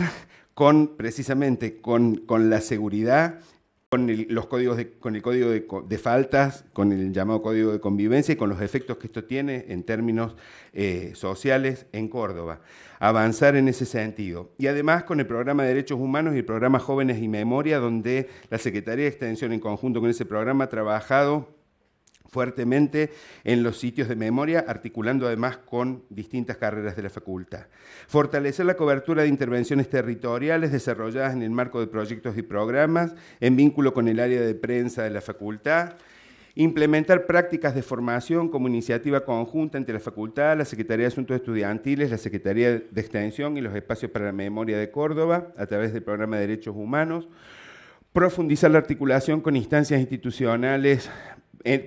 con precisamente con, con la seguridad con el, los códigos con el código de, de, faltas, con el llamado código de convivencia y con los efectos que esto tiene en términos eh, sociales en Córdoba. Avanzar en ese sentido. Y además con el programa de Derechos Humanos y el programa Jóvenes y Memoria, donde la Secretaría de Extensión en conjunto con ese programa ha trabajado fuertemente en los sitios de memoria, articulando además con distintas carreras de la facultad. Fortalecer la cobertura de intervenciones territoriales desarrolladas en el marco de proyectos y programas, en vínculo con el área de prensa de la facultad. Implementar prácticas de formación como iniciativa conjunta entre la facultad, la Secretaría de Asuntos Estudiantiles, la Secretaría de Extensión y los Espacios para la Memoria de Córdoba, a través del Programa de Derechos Humanos profundizar la articulación con instancias institucionales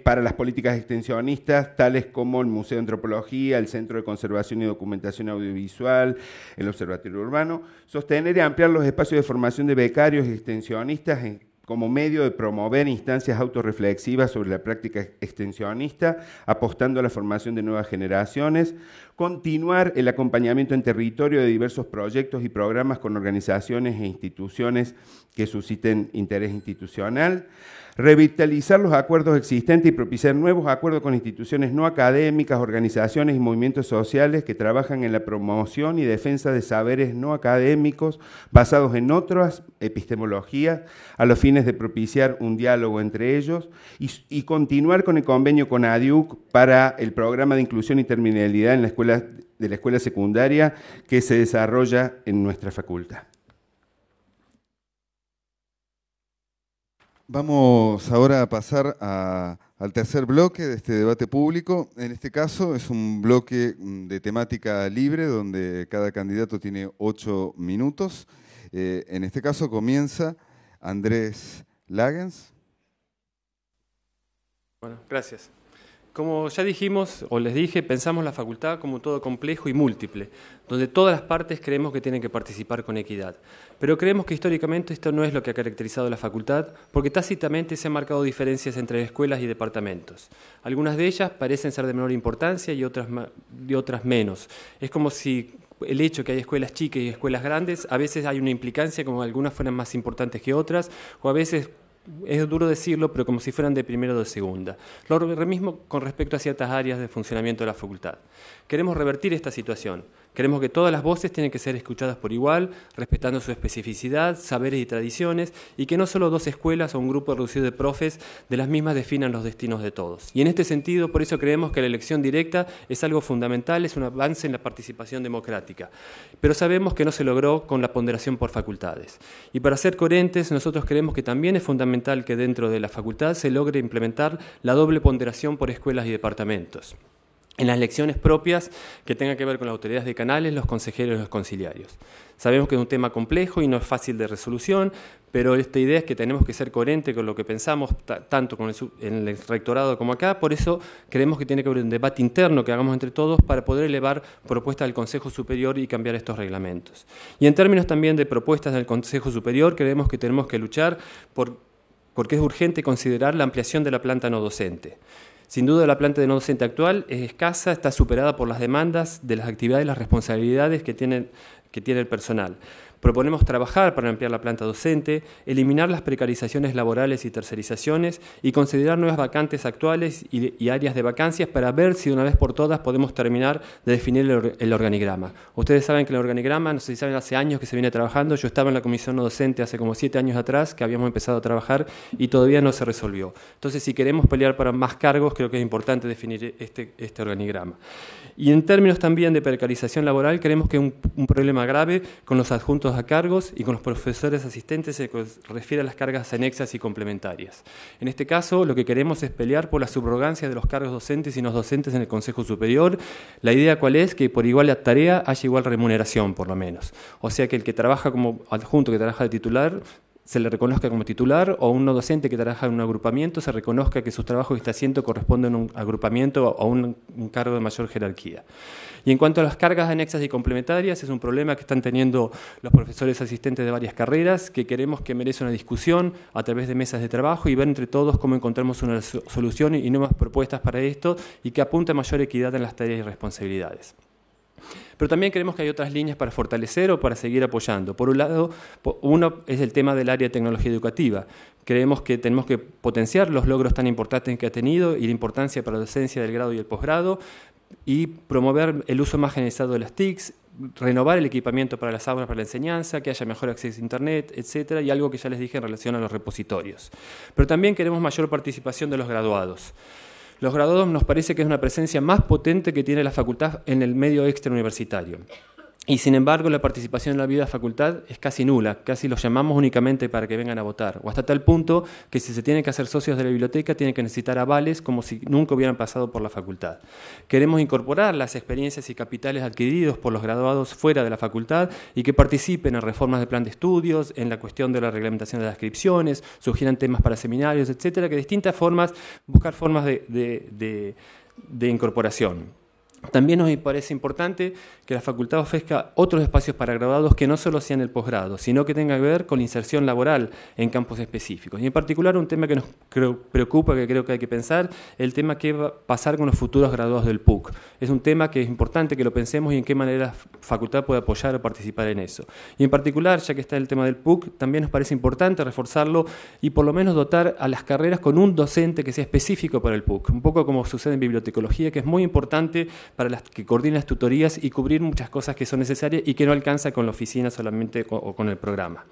para las políticas extensionistas, tales como el Museo de Antropología, el Centro de Conservación y Documentación Audiovisual, el Observatorio Urbano, sostener y ampliar los espacios de formación de becarios y extensionistas como medio de promover instancias autorreflexivas sobre la práctica extensionista, apostando a la formación de nuevas generaciones, continuar el acompañamiento en territorio de diversos proyectos y programas con organizaciones e instituciones que susciten interés institucional, Revitalizar los acuerdos existentes y propiciar nuevos acuerdos con instituciones no académicas, organizaciones y movimientos sociales que trabajan en la promoción y defensa de saberes no académicos basados en otras epistemologías a los fines de propiciar un diálogo entre ellos y, continuar con el convenio con ADUC para el programa de inclusión y terminalidad en la escuela, de la escuela secundaria que se desarrolla en nuestra facultad. Vamos ahora a pasar al tercer bloque de este debate público. En este caso es un bloque mm, de temática libre donde cada candidato tiene ocho minutos. Eh, en este caso comienza Andrés Lagens. Bueno, gracias. Como ya dijimos o les dije, pensamos la facultad como todo complejo y múltiple, donde todas las partes creemos que tienen que participar con equidad. Pero creemos que históricamente esto no es lo que ha caracterizado la facultad, porque tácitamente se han marcado diferencias entre escuelas y departamentos. Algunas de ellas parecen ser de menor importancia y otras, otras menos. Es como si el hecho que hay escuelas chicas y escuelas grandes, a veces hay una implicancia como algunas fueran más importantes que otras, o a veces es duro decirlo, pero como si fueran de primero o de segunda. Lo mismo con respecto a ciertas áreas de funcionamiento de la facultad. Queremos revertir esta situación. Creemos que todas las voces tienen que ser escuchadas por igual, respetando su especificidad, saberes y tradiciones, y que no solo dos escuelas o un grupo reducido de profes de las mismas definan los destinos de todos. Y en este sentido, por eso creemos que la elección directa es algo fundamental, es un avance en la participación democrática. Pero sabemos que no se logró con la ponderación por facultades. Y para ser coherentes, nosotros creemos que también es fundamental que dentro de la facultad se logre implementar la doble ponderación por escuelas y departamentos en las lecciones propias que tengan que ver con las autoridades de canales, los consejeros y los conciliarios. Sabemos que es un tema complejo y no es fácil de resolución, pero esta idea es que tenemos que ser coherentes con lo que pensamos, tanto con el en el rectorado como acá, por eso creemos que tiene que haber un debate interno que hagamos entre todos para poder elevar propuestas al Consejo Superior y cambiar estos reglamentos. Y en términos también de propuestas del Consejo Superior, creemos que tenemos que luchar porque es urgente considerar la ampliación de la planta no docente. Sin duda la planta de no docente actual es escasa, está superada por las demandas de las actividades y las responsabilidades que, que tiene el personal. Proponemos trabajar para ampliar la planta docente, eliminar las precarizaciones laborales y tercerizaciones y considerar nuevas vacantes actuales y, áreas de vacancias para ver si de una vez por todas podemos terminar de definir el, organigrama. Ustedes saben que el organigrama, no sé si saben, hace años que se viene trabajando. Yo estaba en la comisión no docente hace como siete años atrás que habíamos empezado a trabajar y todavía no se resolvió. Entonces, si queremos pelear para más cargos, creo que es importante definir este, este organigrama. Y en términos también de precarización laboral, creemos que un, problema grave con los adjuntos a cargos y con los profesores asistentes se refiere a las cargas anexas y complementarias. En este caso, lo que queremos es pelear por la subrogancia de los cargos docentes y no docentes en el Consejo Superior. La idea cuál es que por igual la tarea haya igual remuneración, por lo menos. O sea que el que trabaja como adjunto, que trabaja de titular, se le reconozca como titular o un docente que trabaja en un agrupamiento se reconozca que su trabajo que está haciendo corresponden a un agrupamiento o a un, cargo de mayor jerarquía. Y en cuanto a las cargas anexas y complementarias, es un problema que están teniendo los profesores asistentes de varias carreras que queremos que merece una discusión a través de mesas de trabajo y ver entre todos cómo encontramos una solución y nuevas propuestas para esto y que apunte a mayor equidad en las tareas y responsabilidades. Pero también creemos que hay otras líneas para fortalecer o para seguir apoyando. Por un lado, uno es el tema del área de tecnología educativa. Creemos que tenemos que potenciar los logros tan importantes que ha tenido y la importancia para la docencia del grado y el posgrado y promover el uso más generalizado de las TICs, renovar el equipamiento para las aulas, para la enseñanza, que haya mejor acceso a Internet, etcétera, y algo que ya les dije en relación a los repositorios. Pero también queremos mayor participación de los graduados los graduados nos parece que es una presencia más potente que tiene la facultad en el medio extrauniversitario. Y sin embargo, la participación en la vida de la facultad es casi nula, casi los llamamos únicamente para que vengan a votar, o hasta tal punto que si se tienen que hacer socios de la biblioteca tienen que necesitar avales como si nunca hubieran pasado por la facultad. Queremos incorporar las experiencias y capitales adquiridos por los graduados fuera de la facultad y que participen en reformas de plan de estudios, en la cuestión de la reglamentación de las inscripciones, sugieran temas para seminarios, etcétera, que distintas formas, buscar formas de incorporación. También nos parece importante que la facultad ofrezca otros espacios para graduados que no solo sean el posgrado, sino que tengan que ver con la inserción laboral en campos específicos. Y en particular un tema que nos preocupa, que creo que hay que pensar, el tema que va a pasar con los futuros graduados del PUC. Es un tema que es importante que lo pensemos y en qué manera la facultad puede apoyar o participar en eso. Y en particular, ya que está el tema del PUC, también nos parece importante reforzarlo y por lo menos dotar a las carreras con un docente que sea específico para el PUC, un poco como sucede en bibliotecología, que es muy importante para las que coordina las tutorías y cubrir muchas cosas que son necesarias y que no alcanza con la oficina solamente o con el programa.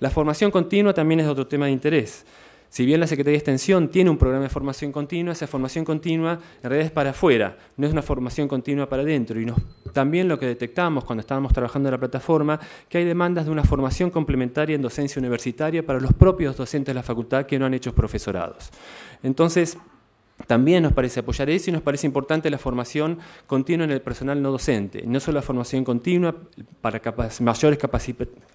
La formación continua también es otro tema de interés. Si bien la Secretaría de Extensión tiene un programa de formación continua, esa formación continua en realidad es para afuera, no es una formación continua para adentro. Y también lo que detectamos cuando estábamos trabajando en la plataforma, que hay demandas de una formación complementaria en docencia universitaria para los propios docentes de la facultad que no han hecho profesorados. Entonces, también nos parece apoyar eso y nos parece importante la formación continua en el personal no docente, no solo la formación continua para mayores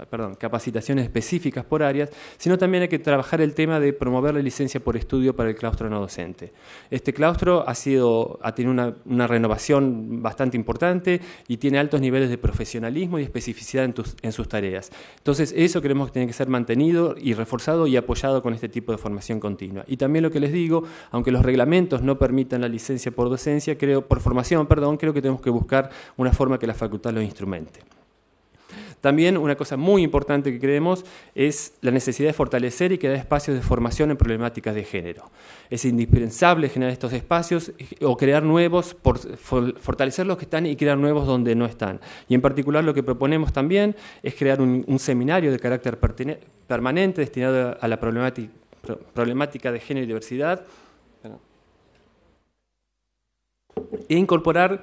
perdón, capacitaciones específicas por áreas, sino también hay que trabajar el tema de promover la licencia por estudio para el claustro no docente. Este claustro ha, sido, ha tenido una, renovación bastante importante y tiene altos niveles de profesionalismo y especificidad en, en sus tareas. Entonces eso creemos que tiene que ser mantenido y reforzado y apoyado con este tipo de formación continua. Y también lo que les digo, aunque los reglamentos no permitan la licencia por docencia, creo, por formación, perdón, creo que tenemos que buscar una forma que la facultad lo instrumente. También una cosa muy importante que creemos es la necesidad de fortalecer y crear espacios de formación en problemáticas de género. Es indispensable generar estos espacios o crear nuevos, fortalecer los que están y crear nuevos donde no están. Y en particular lo que proponemos también es crear un, un seminario de carácter permanente destinado a la problemática, problemática de género y diversidad e incorporar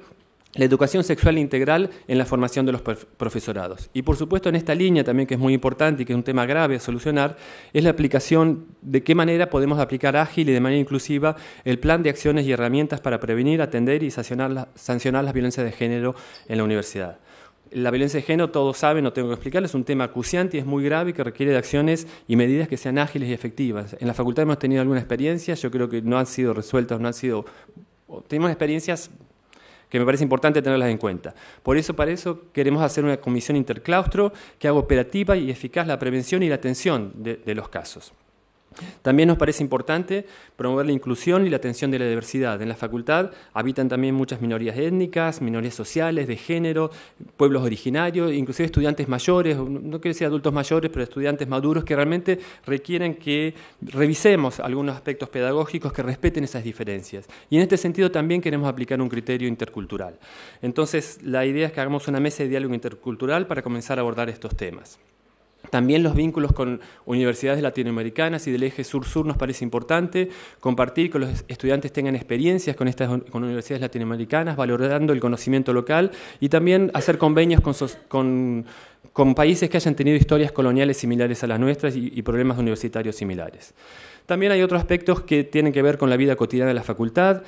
la educación sexual integral en la formación de los profesorados. Y por supuesto en esta línea también que es muy importante y que es un tema grave a solucionar, es la aplicación de qué manera podemos aplicar ágil y de manera inclusiva el plan de acciones y herramientas para prevenir, atender y sancionar, las violencias de género en la universidad. La violencia de género, todos saben, no tengo que explicarlo, es un tema acuciante y es muy grave y que requiere de acciones y medidas que sean ágiles y efectivas. En la facultad hemos tenido alguna experiencia, yo creo que no han sido resueltas, no han sido tenemos experiencias que me parece importante tenerlas en cuenta. Por eso, para eso, queremos hacer una comisión interclaustro que haga operativa y eficaz la prevención y la atención de, de los casos. También nos parece importante promover la inclusión y la atención de la diversidad. En la facultad habitan también muchas minorías étnicas, minorías sociales, de género, pueblos originarios, inclusive estudiantes mayores, no quiero decir adultos mayores, pero estudiantes maduros que realmente requieren que revisemos algunos aspectos pedagógicos que respeten esas diferencias. Y en este sentido también queremos aplicar un criterio intercultural. Entonces, la idea es que hagamos una mesa de diálogo intercultural para comenzar a abordar estos temas. También los vínculos con universidades latinoamericanas y del eje sur-sur nos parece importante. Compartir que los estudiantes tengan experiencias con estas universidades latinoamericanas, valorando el conocimiento local y también hacer convenios con con países que hayan tenido historias coloniales similares a las nuestras y, problemas universitarios similares. También hay otros aspectos que tienen que ver con la vida cotidiana de la facultad.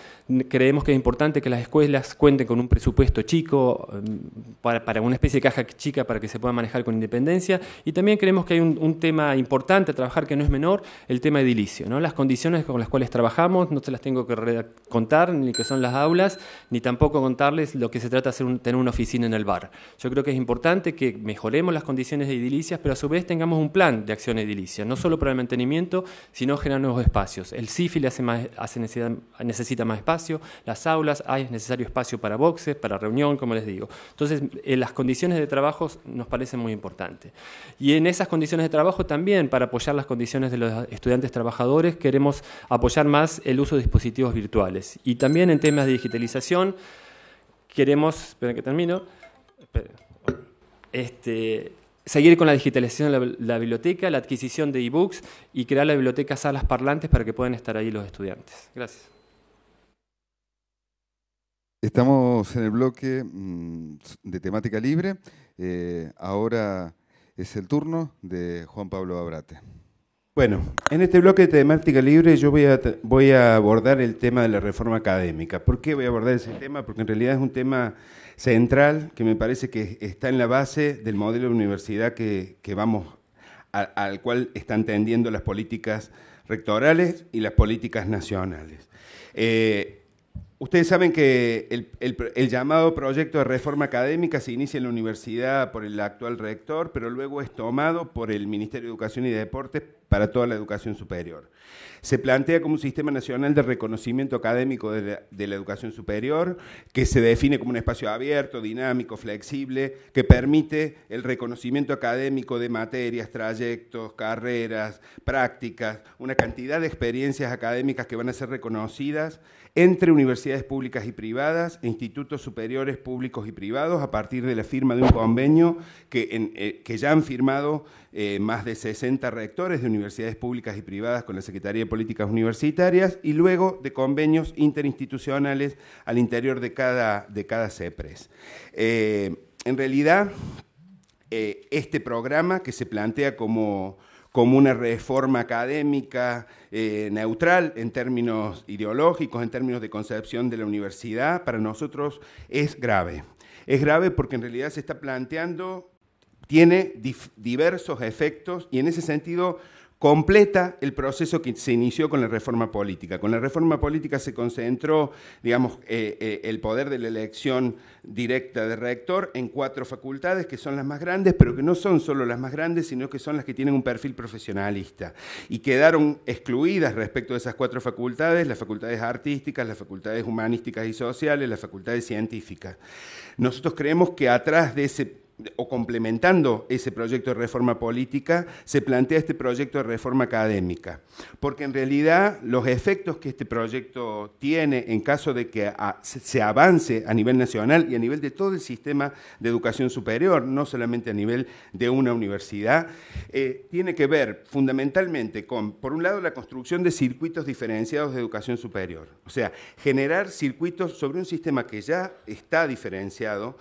Creemos que es importante que las escuelas cuenten con un presupuesto chico, mm, para, para una especie de caja chica para que se pueda manejar con independencia. Y también creemos que hay un, tema importante a trabajar que no es menor, el tema edilicio. ¿no? Las condiciones con las cuales trabajamos, no se las tengo que contar, ni que son las aulas, ni tampoco contarles lo que se trata de hacer tener una oficina en el bar. Yo creo que es importante que mejor mejoremos las condiciones de edilicias, pero a su vez tengamos un plan de acción edilicia, no solo para el mantenimiento, sino generar nuevos espacios. El SIFI hace hace necesidad, necesita más espacio, las aulas, hay necesario espacio para boxes, para reunión, como les digo. Entonces, las condiciones de trabajo nos parecen muy importantes. Y en esas condiciones de trabajo también, para apoyar las condiciones de los estudiantes trabajadores, queremos apoyar más el uso de dispositivos virtuales. Y también en temas de digitalización, queremos, esperen que termino, este, seguir con la digitalización de la, biblioteca, la adquisición de e-books y crear la biblioteca salas parlantes para que puedan estar ahí los estudiantes. Gracias. Estamos en el bloque mm, de temática libre. Eh, ahora es el turno de Juan Pablo Abrate. Bueno, en este bloque de temática libre yo voy voy a abordar el tema de la reforma académica. ¿Por qué voy a abordar ese tema? Porque en realidad es un tema central que me parece que está en la base del modelo de universidad que, vamos al cual están tendiendo las políticas rectorales y las políticas nacionales. Eh, Ustedes saben que el, llamado proyecto de reforma académica se inicia en la universidad por el actual rector, pero luego es tomado por el Ministerio de Educación y Deportes para toda la educación superior. Se plantea como un sistema nacional de reconocimiento académico de la educación superior, que se define como un espacio abierto, dinámico, flexible, que permite el reconocimiento académico de materias, trayectos, carreras, prácticas, una cantidad de experiencias académicas que van a ser reconocidas entre universidades públicas y privadas institutos superiores públicos y privados a partir de la firma de un convenio que, eh, ya han firmado eh, más de 60 rectores de universidades públicas y privadas con la Secretaría de Políticas Universitarias y luego de convenios interinstitucionales al interior de cada, CEPRES. Eh, en realidad, este programa que se plantea como como una reforma académica eh, neutral en términos ideológicos, en términos de concepción de la universidad, para nosotros es grave. Es grave porque en realidad se está planteando, tiene diversos efectos y en ese sentido completa el proceso que se inició con la reforma política. Con la reforma política se concentró, digamos, eh, eh, el poder de la elección directa de rector en cuatro facultades que son las más grandes, pero que no son solo las más grandes, sino que son las que tienen un perfil profesionalista. Y quedaron excluidas respecto de esas cuatro facultades las facultades artísticas, las facultades humanísticas y sociales, las facultades científicas. Nosotros creemos que atrás de ese o complementando ese proyecto de reforma política, se plantea este proyecto de reforma académica. Porque en realidad los efectos que este proyecto tiene en caso de que se avance a nivel nacional y a nivel de todo el sistema de educación superior, no solamente a nivel de una universidad, eh, tiene que ver fundamentalmente con, por un lado, la construcción de circuitos diferenciados de educación superior. O sea, generar circuitos sobre un sistema que ya está diferenciado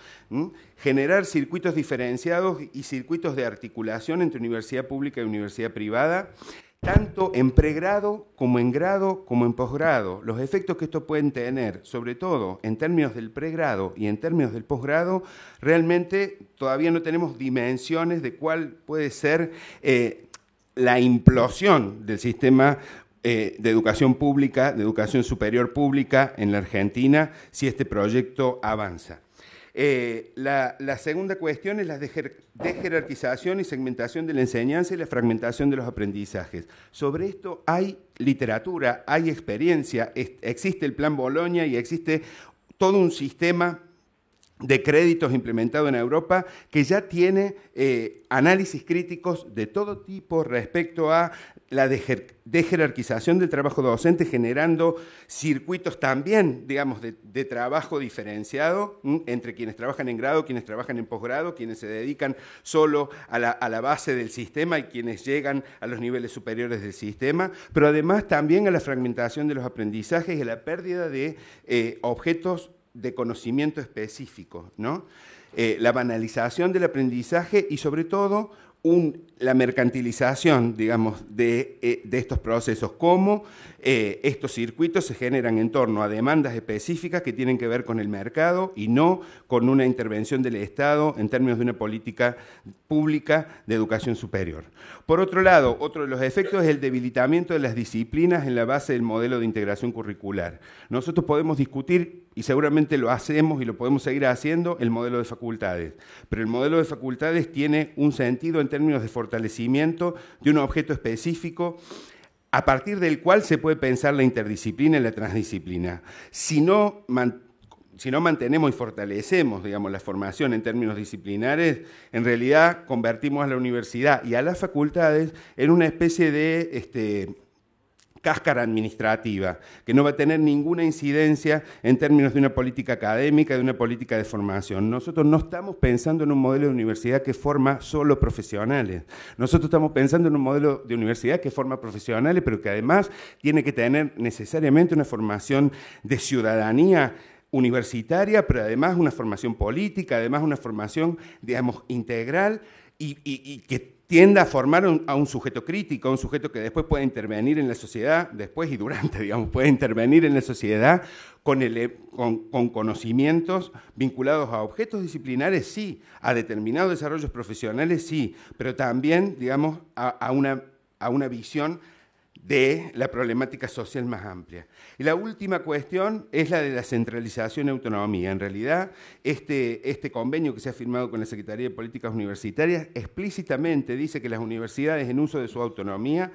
generar circuitos diferenciados y circuitos de articulación entre universidad pública y universidad privada, tanto en pregrado como en grado como en posgrado. Los efectos que esto puede tener, sobre todo en términos del pregrado y en términos del posgrado, realmente todavía no tenemos dimensiones de cuál puede ser eh, la implosión del sistema eh, de educación pública, de educación superior pública en la Argentina, si este proyecto avanza. Eh, la, segunda cuestión es la de jerarquización y segmentación de la enseñanza y la fragmentación de los aprendizajes. Sobre esto hay literatura, hay experiencia, existe el Plan Boloña y existe todo un sistema de créditos implementado en Europa que ya tiene eh, análisis críticos de todo tipo respecto a la dejerarquización del trabajo docente generando circuitos también, digamos, de, trabajo diferenciado entre quienes trabajan en grado, quienes trabajan en posgrado, quienes se dedican solo a la, base del sistema y quienes llegan a los niveles superiores del sistema, pero además también a la fragmentación de los aprendizajes y a la pérdida de eh, objetos de conocimiento específico, ¿no? Eh, la banalización del aprendizaje y sobre todo la mercantilización, digamos, de, eh, estos procesos, cómo eh, estos circuitos se generan en torno a demandas específicas que tienen que ver con el mercado y no con una intervención del Estado en términos de una política pública de educación superior. Por otro lado, otro de los efectos es el debilitamiento de las disciplinas en la base del modelo de integración curricular. Nosotros podemos discutir y seguramente lo hacemos y lo podemos seguir haciendo, el modelo de facultades. Pero el modelo de facultades tiene un sentido en términos de fortalecimiento de un objeto específico a partir del cual se puede pensar la interdisciplina y la transdisciplina. Si no, si no mantenemos y fortalecemos digamos, la formación en términos disciplinares, en realidad convertimos a la universidad y a las facultades en una especie de... Este, cáscara administrativa, que no va a tener ninguna incidencia en términos de una política académica, de una política de formación. Nosotros no estamos pensando en un modelo de universidad que forma solo profesionales. Nosotros estamos pensando en un modelo de universidad que forma profesionales, pero que además tiene que tener necesariamente una formación de ciudadanía universitaria, pero además una formación política, además una formación, digamos, integral y, que tienda a formar a un sujeto crítico, un sujeto que después puede intervenir en la sociedad, después y durante, <laughs> digamos, puede intervenir en la sociedad con, conocimientos vinculados a objetos disciplinares, sí, a determinados desarrollos profesionales, sí, pero también, digamos, a una visión de la problemática social más amplia. Y la última cuestión es la de la centralización y autonomía. En realidad, este, este convenio que se ha firmado con la Secretaría de Políticas Universitarias explícitamente dice que las universidades en uso de su autonomía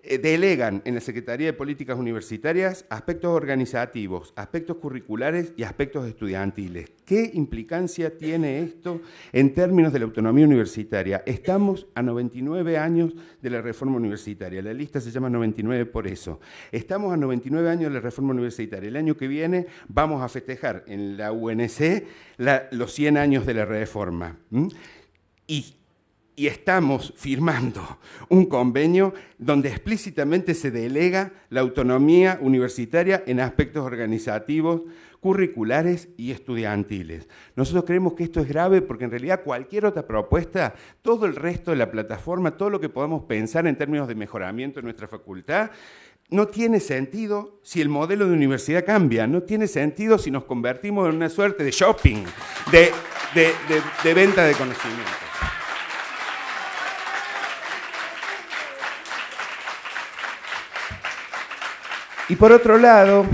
eh, delegan en la Secretaría de Políticas Universitarias aspectos organizativos, aspectos curriculares y aspectos estudiantiles. ¿Qué implicancia tiene esto en términos de la autonomía universitaria? Estamos a 99 años de la reforma universitaria. La lista se llama 99 por eso. Estamos a 99 años de la reforma universitaria. El año que viene vamos a festejar en la UNC los 100 años de la reforma. Y y estamos firmando un convenio donde explícitamente se delega la autonomía universitaria en aspectos organizativos, curriculares y estudiantiles. Nosotros creemos que esto es grave porque en realidad cualquier otra propuesta, todo el resto de la plataforma, todo lo que podamos pensar en términos de mejoramiento en nuestra facultad, no tiene sentido si el modelo de universidad cambia, no tiene sentido si nos convertimos en una suerte de shopping, de, de venta de conocimiento. Y por otro lado,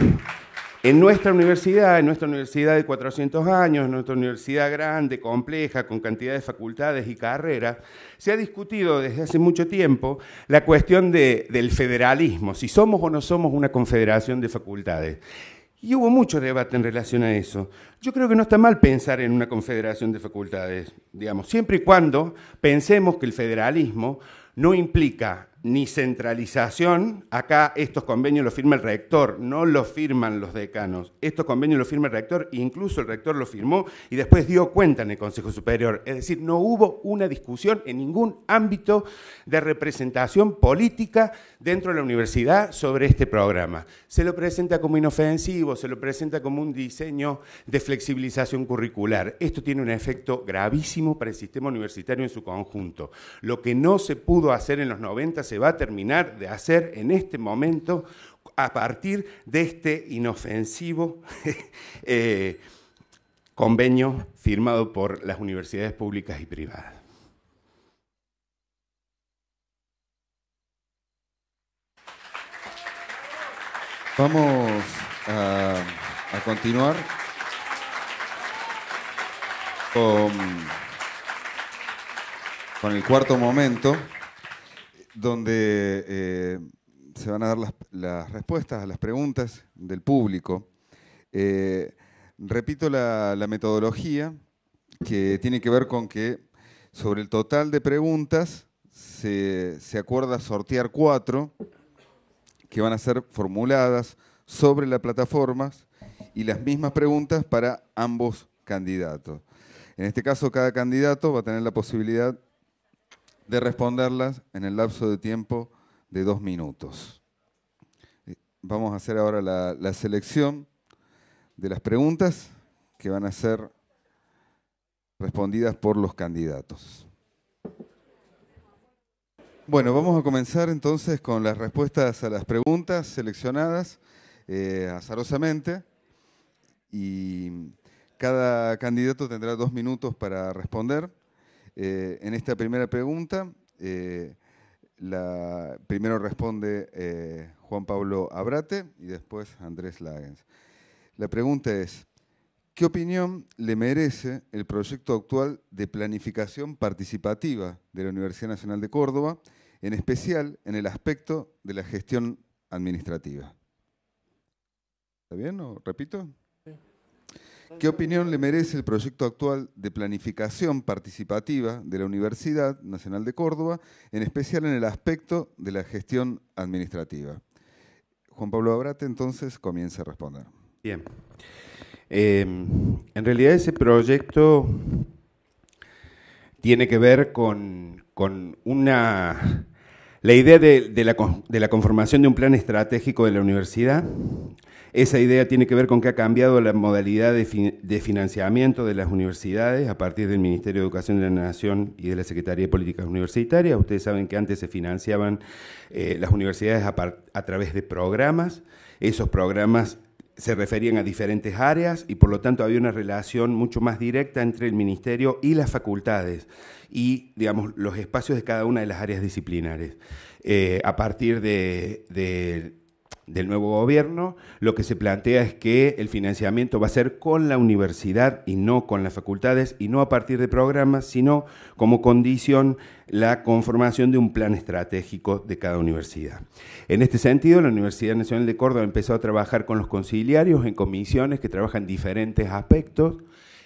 en nuestra universidad, en nuestra universidad de 400 años, en nuestra universidad grande, compleja, con cantidad de facultades y carreras, se ha discutido desde hace mucho tiempo la cuestión del federalismo, si somos o no somos una confederación de facultades. Y hubo mucho debate en relación a eso. Yo creo que no está mal pensar en una confederación de facultades, digamos, siempre y cuando pensemos que el federalismo no implica ni centralización. Acá estos convenios los firma el rector, no los firman los decanos. Estos convenios los firma el rector, incluso el rector lo firmó y después dio cuenta en el Consejo Superior. Es decir, no hubo una discusión en ningún ámbito de representación política dentro de la universidad sobre este programa. Se lo presenta como inofensivo, se lo presenta como un diseño de flexibilización curricular. Esto tiene un efecto gravísimo para el sistema universitario en su conjunto. Lo que no se pudo hacer en los 90 se se va a terminar de hacer en este momento a partir de este inofensivo <laughs> eh, convenio firmado por las universidades públicas y privadas. Vamos a, continuar con el cuarto momento donde eh, se van a dar las, respuestas a las preguntas del público. Eh, repito la, metodología que tiene que ver con que sobre el total de preguntas se, se acuerda sortear cuatro que van a ser formuladas sobre las plataformas y las mismas preguntas para ambos candidatos. En este caso, cada candidato va a tener la posibilidad de responderlas en el lapso de tiempo de dos minutos. Eh, vamos a hacer ahora la, selección de las preguntas que van a ser respondidas por los candidatos. Bueno, vamos a comenzar entonces con las respuestas a las preguntas seleccionadas eh, azarosamente y cada candidato tendrá dos minutos para responder. Eh, en esta primera pregunta, eh, primero responde eh, Juan Pablo Abrate y después Andrés Lagens. La pregunta es, ¿qué opinión le merece el proyecto actual de planificación participativa de la Universidad Nacional de Córdoba, en especial en el aspecto de la gestión administrativa? ¿Está bien o repito? ¿Qué opinión le merece el proyecto actual de planificación participativa de la Universidad Nacional de Córdoba, en especial en el aspecto de la gestión administrativa? Juan Pablo Abrate entonces comienza a responder. Bien. Em, en realidad ese proyecto tiene que ver con, una, la idea de, la, de la conformación de un plan estratégico de la universidad esa idea tiene que ver con que ha cambiado la modalidad de, financiamiento de las universidades a partir del Ministerio de Educación de la Nación y de la Secretaría de Políticas Universitarias. Ustedes saben que antes se financiaban eh, las universidades a, través de programas. Esos programas se referían a diferentes áreas y por lo tanto había una relación mucho más directa entre el ministerio y las facultades y digamos los espacios de cada una de las áreas disciplinares. Eh, a partir de del nuevo gobierno, lo que se plantea es que el financiamiento va a ser con la universidad y no con las facultades y no a partir de programas, sino como condición la conformación de un plan estratégico de cada universidad. En este sentido, la Universidad Nacional de Córdoba empezó a trabajar con los conciliarios en comisiones que trabajan diferentes aspectos.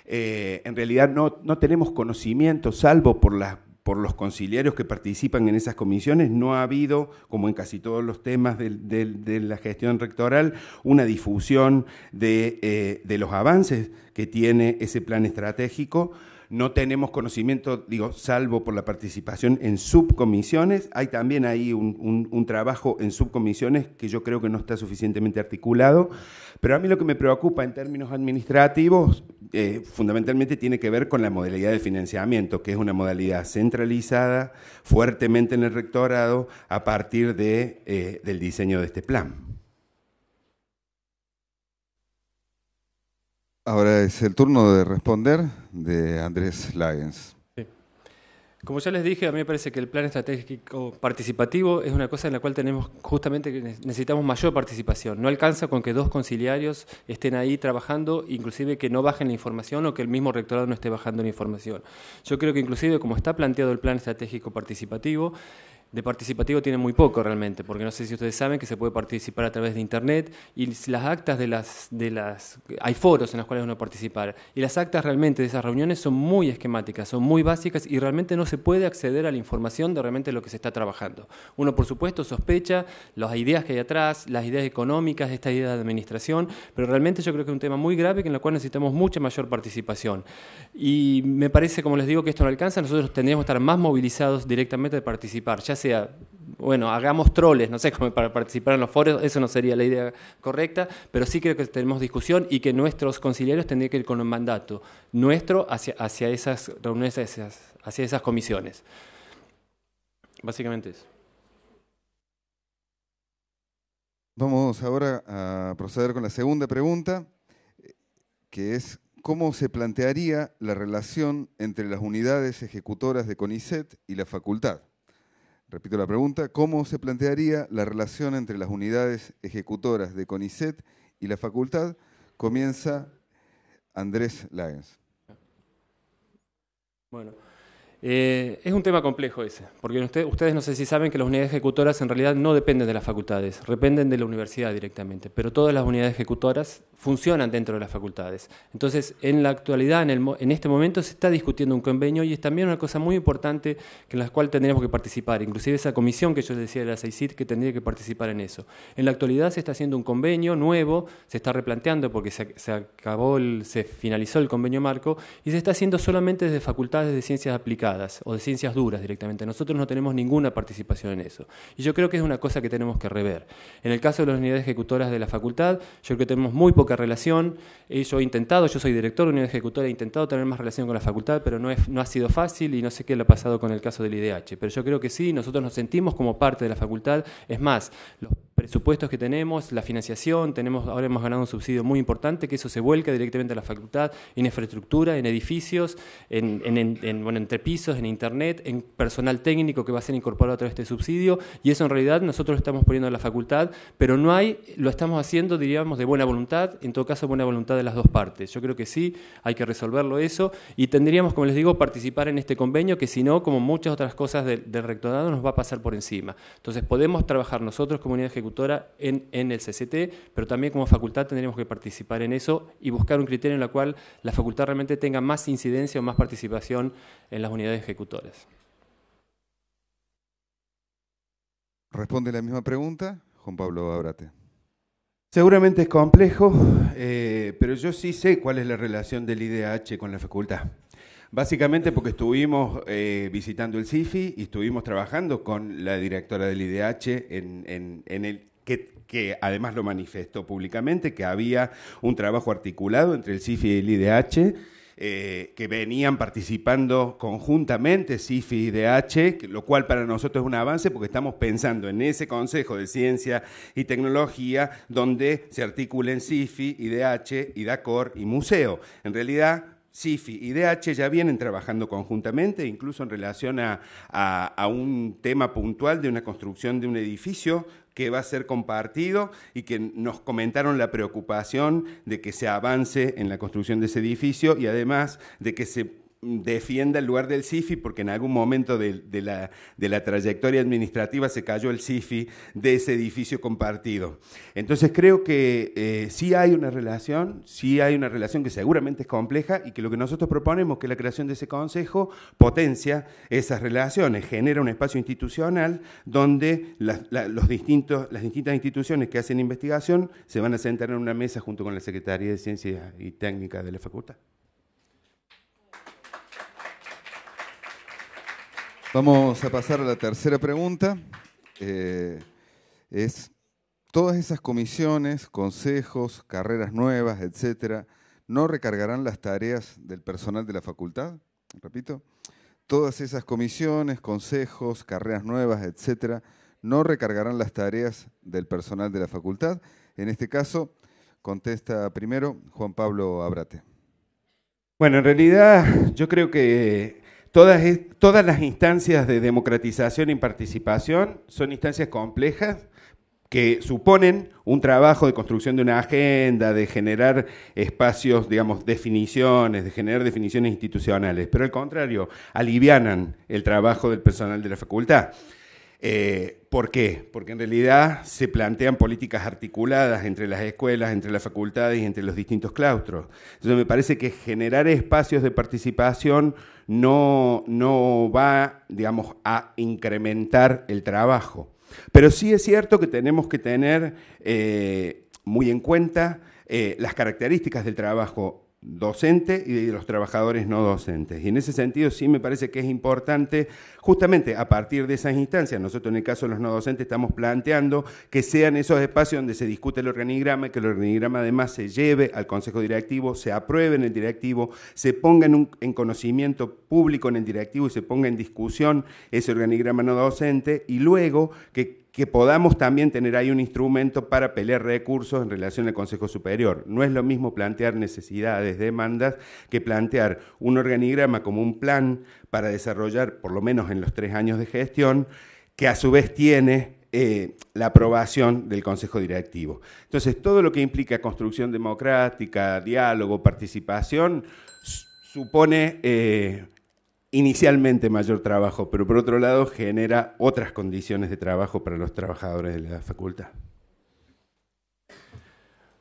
Eh, en realidad no, no tenemos conocimiento, salvo por las por los conciliarios que participan en esas comisiones, no ha habido, como en casi todos los temas de, la gestión rectoral, una difusión eh, de los avances que tiene ese plan estratégico no tenemos conocimiento, digo, salvo por la participación en subcomisiones. Hay también ahí un, trabajo en subcomisiones que yo creo que no está suficientemente articulado, pero a mí lo que me preocupa en términos administrativos eh, fundamentalmente tiene que ver con la modalidad de financiamiento, que es una modalidad centralizada fuertemente en el rectorado a partir de, eh, del diseño de este plan. Ahora es el turno de responder de Andrés Lagens. Como ya les dije, a mí me parece que el plan estratégico participativo es una cosa en la cual tenemos justamente que necesitamos mayor participación. No alcanza con que dos conciliarios estén ahí trabajando, inclusive que no bajen la información o que el mismo rectorado no esté bajando la información. Yo creo que inclusive como está planteado el plan estratégico participativo, de participativo tiene muy poco realmente, porque no sé si ustedes saben que se puede participar a través de Internet y las actas de las, de las... Hay foros en los cuales uno participar y las actas realmente de esas reuniones son muy esquemáticas, son muy básicas y realmente no se puede acceder a la información de realmente lo que se está trabajando. Uno, por supuesto, sospecha las ideas que hay atrás, las ideas económicas, esta idea de administración, pero realmente yo creo que es un tema muy grave en el cual necesitamos mucha mayor participación. Y me parece, como les digo, que esto no alcanza, nosotros tendríamos que estar más movilizados directamente de participar, sea, bueno, hagamos troles, no sé, <laughs> para participar en los foros, eso no sería la idea correcta, pero sí creo que tenemos discusión y que nuestros conciliarios tendrían que ir con un mandato nuestro hacia, hacia esas reuniones, esas, hacia esas comisiones. Básicamente eso. Vamos ahora a proceder con la segunda pregunta, que es cómo se plantearía la relación entre las unidades ejecutoras de CONICET y la facultad. Repito la pregunta, ¿cómo se plantearía la relación entre las unidades ejecutoras de CONICET y la facultad? Comienza Andrés Lagens. Bueno, eh, es un tema complejo ese, porque ustedes no sé si saben que las unidades ejecutoras en realidad no dependen de las facultades, dependen de la universidad directamente, pero todas las unidades ejecutoras funcionan dentro de las facultades. Entonces, en la actualidad, en, este momento, se está discutiendo un convenio y es también una cosa muy importante en la cual tendríamos que participar, inclusive esa comisión que yo les decía de la CICIT que tendría que participar en eso. En la actualidad se está haciendo un convenio nuevo, se está replanteando porque se, acabó, se finalizó el convenio marco y se está haciendo solamente desde facultades de ciencias aplicadas o de ciencias duras directamente. Nosotros no tenemos ninguna participación en eso. Y yo creo que es una cosa que tenemos que rever. En el caso de las unidades ejecutoras de la facultad, yo creo que tenemos muy poca relación. Eh, yo he intentado, yo soy director de unidad ejecutora, he intentado tener más relación con la facultad, pero no, es, no ha sido fácil y no sé qué le ha pasado con el caso del IDH. Pero yo creo que sí, nosotros nos sentimos como parte de la facultad. Es más, los presupuestos que tenemos, la financiación, tenemos, ahora hemos ganado un subsidio muy importante, que eso se vuelca directamente a la facultad, en infraestructura, en edificios, en, entrepisos, en internet, en personal técnico que va a ser incorporado a través de este subsidio, y eso en realidad nosotros lo estamos poniendo a la facultad, pero no hay, lo estamos haciendo, diríamos, de buena voluntad, en todo caso buena voluntad de las dos partes. Yo creo que sí, hay que resolverlo eso, y tendríamos, como les digo, participar en este convenio, que si no, como muchas otras cosas del, rectorado, nos va a pasar por encima. Entonces podemos trabajar nosotros, como unidad ejecutiva, en, el CCT, pero también como facultad tendremos que participar en eso y buscar un criterio en el cual la facultad realmente tenga más incidencia o más participación en las unidades ejecutoras. Responde la misma pregunta Juan Pablo Abrate. Seguramente es complejo, eh, pero yo sí sé cuál es la relación del IDH con la facultad. Básicamente porque estuvimos eh, visitando el CIFI y estuvimos trabajando con la directora del IDH en, el que, además lo manifestó públicamente, que había un trabajo articulado entre el CIFI y el IDH, eh, que venían participando conjuntamente CIFI y IDH, lo cual para nosotros es un avance porque estamos pensando en ese Consejo de Ciencia y Tecnología donde se articulen CIFI, IDH, IDACOR y Museo. En realidad, SIFI y DH ya vienen trabajando conjuntamente, incluso en relación a, a, un tema puntual de una construcción de un edificio que va a ser compartido y que nos comentaron la preocupación de que se avance en la construcción de ese edificio y además de que se defienda el lugar del CIFI, porque en algún momento de, la, trayectoria administrativa se cayó el CIFI de ese edificio compartido. Entonces creo que eh, sí hay una relación, sí hay una relación que seguramente es compleja y que lo que nosotros proponemos, que la creación de ese consejo, potencia esas relaciones, genera un espacio institucional donde los distintos, las distintas instituciones que hacen investigación se van a sentar en una mesa junto con la Secretaría de Ciencia y Técnica de la Facultad. Vamos a pasar a la tercera pregunta. Eh, es, todas esas comisiones, consejos, carreras nuevas, etcétera, ¿no recargarán las tareas del personal de la facultad? Repito, todas esas comisiones, consejos, carreras nuevas, etcétera, ¿no recargarán las tareas del personal de la facultad? En este caso, contesta primero Juan Pablo Abrate. Bueno, en realidad yo creo que Todas, las instancias de democratización y participación son instancias complejas que suponen un trabajo de construcción de una agenda, de generar espacios, digamos, definiciones, de generar definiciones institucionales, pero al contrario, alivianan el trabajo del personal de la facultad. Eh, ¿Por qué? Porque en realidad se plantean políticas articuladas entre las escuelas, entre las facultades y entre los distintos claustros. Entonces me parece que generar espacios de participación no, no va, digamos, a incrementar el trabajo. Pero sí es cierto que tenemos que tener eh, muy en cuenta eh, las características del trabajo docente y de los trabajadores no docentes. Y en ese sentido sí me parece que es importante, justamente a partir de esas instancias, nosotros en el caso de los no docentes estamos planteando que sean esos espacios donde se discute el organigrama, que el organigrama además se lleve al Consejo Directivo, se apruebe en el directivo, se ponga en, en conocimiento público en el directivo y se ponga en discusión ese organigrama no docente y luego que que podamos también tener ahí un instrumento para pelear recursos en relación al Consejo Superior. No es lo mismo plantear necesidades, demandas, que plantear un organigrama como un plan para desarrollar, por lo menos en los tres años de gestión, que a su vez tiene eh, la aprobación del Consejo Directivo. Entonces, todo lo que implica construcción democrática, diálogo, participación, supone... Eh, inicialmente mayor trabajo, pero por otro lado genera otras condiciones de trabajo para los trabajadores de la facultad.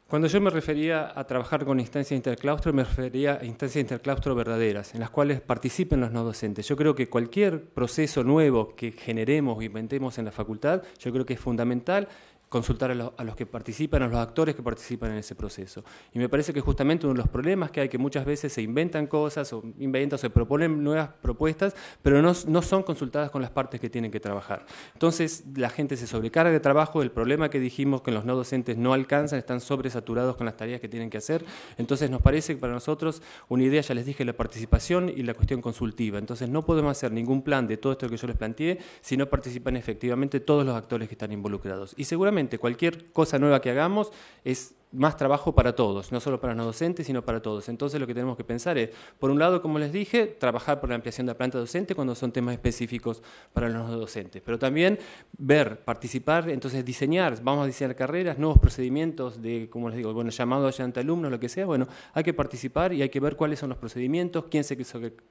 Cuando yo me refería a trabajar con instancias interclaustro, me refería a instancias interclaustro verdaderas, en las cuales participen los no docentes. Yo creo que cualquier proceso nuevo que generemos o inventemos en la facultad, yo creo que es fundamental consultar a los, que participan, a los actores que participan en ese proceso. Y me parece que justamente uno de los problemas que hay, que muchas veces se inventan cosas o inventan, se proponen nuevas propuestas, pero no, no son consultadas con las partes que tienen que trabajar. Entonces la gente se sobrecarga de trabajo, el problema que dijimos que los no docentes no alcanzan, están sobresaturados con las tareas que tienen que hacer. Entonces nos parece que para nosotros una idea, ya les dije, la participación y la cuestión consultiva. Entonces no podemos hacer ningún plan de todo esto que yo les planteé si no participan efectivamente todos los actores que están involucrados. Y seguramente Cualquier cosa nueva que hagamos es más trabajo para todos, no solo para los docentes, sino para todos. Entonces lo que tenemos que pensar es, por un lado, como les dije, trabajar por la ampliación de la planta docente cuando son temas específicos para los docentes, pero también ver, participar, entonces diseñar, vamos a diseñar carreras, nuevos procedimientos de, como les digo, bueno, llamado allá ante alumnos, lo que sea, bueno, hay que participar y hay que ver cuáles son los procedimientos, quién se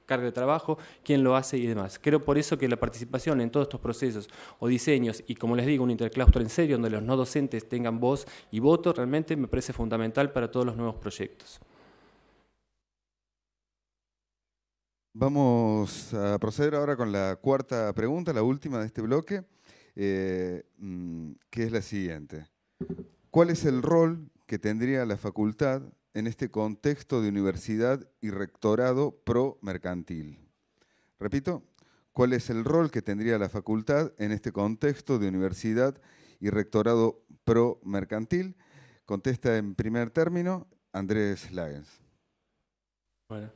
carga de trabajo, quién lo hace y demás. Creo por eso que la participación en todos estos procesos o diseños y, como les digo, un interclaustro en serio donde los no docentes tengan voz y voto, realmente me fundamental para todos los nuevos proyectos. Vamos a proceder ahora con la cuarta pregunta, la última de este bloque, eh, mm, que es la siguiente. ¿Cuál es el rol que tendría la facultad en este contexto de universidad y rectorado pro mercantil? Repito, ¿cuál es el rol que tendría la facultad en este contexto de universidad y rectorado pro mercantil? Contesta en primer término Andrés Lagens. Bueno,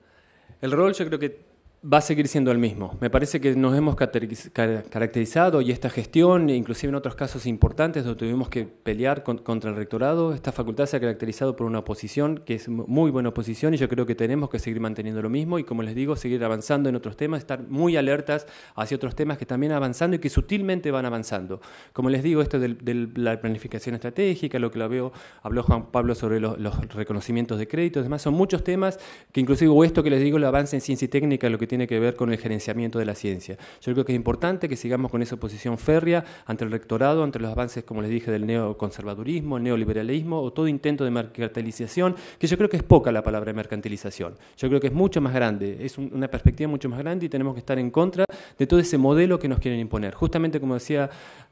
el rol yo creo que va a seguir siendo el mismo. Me parece que nos hemos caracterizado y esta gestión, inclusive en otros casos importantes donde tuvimos que pelear contra el rectorado, esta facultad se ha caracterizado por una oposición que es muy buena oposición y yo creo que tenemos que seguir manteniendo lo mismo y como les digo, seguir avanzando en otros temas, estar muy alertas hacia otros temas que también avanzando y que sutilmente van avanzando. Como les digo, esto de la planificación estratégica, lo que lo veo, habló Juan Pablo sobre los, reconocimientos de crédito, además son muchos temas que inclusive esto que les digo, el avance en ciencia y técnica, lo que tiene que ver con el gerenciamiento de la ciencia. Yo creo que es importante que sigamos con esa posición férrea ante el rectorado, ante los avances, como les dije, del neoconservadurismo, el neoliberalismo o todo intento de mercantilización, que yo creo que es poca la palabra mercantilización. Yo creo que es mucho más grande, es una perspectiva mucho más grande y tenemos que estar en contra de todo ese modelo que nos quieren imponer. Justamente como decía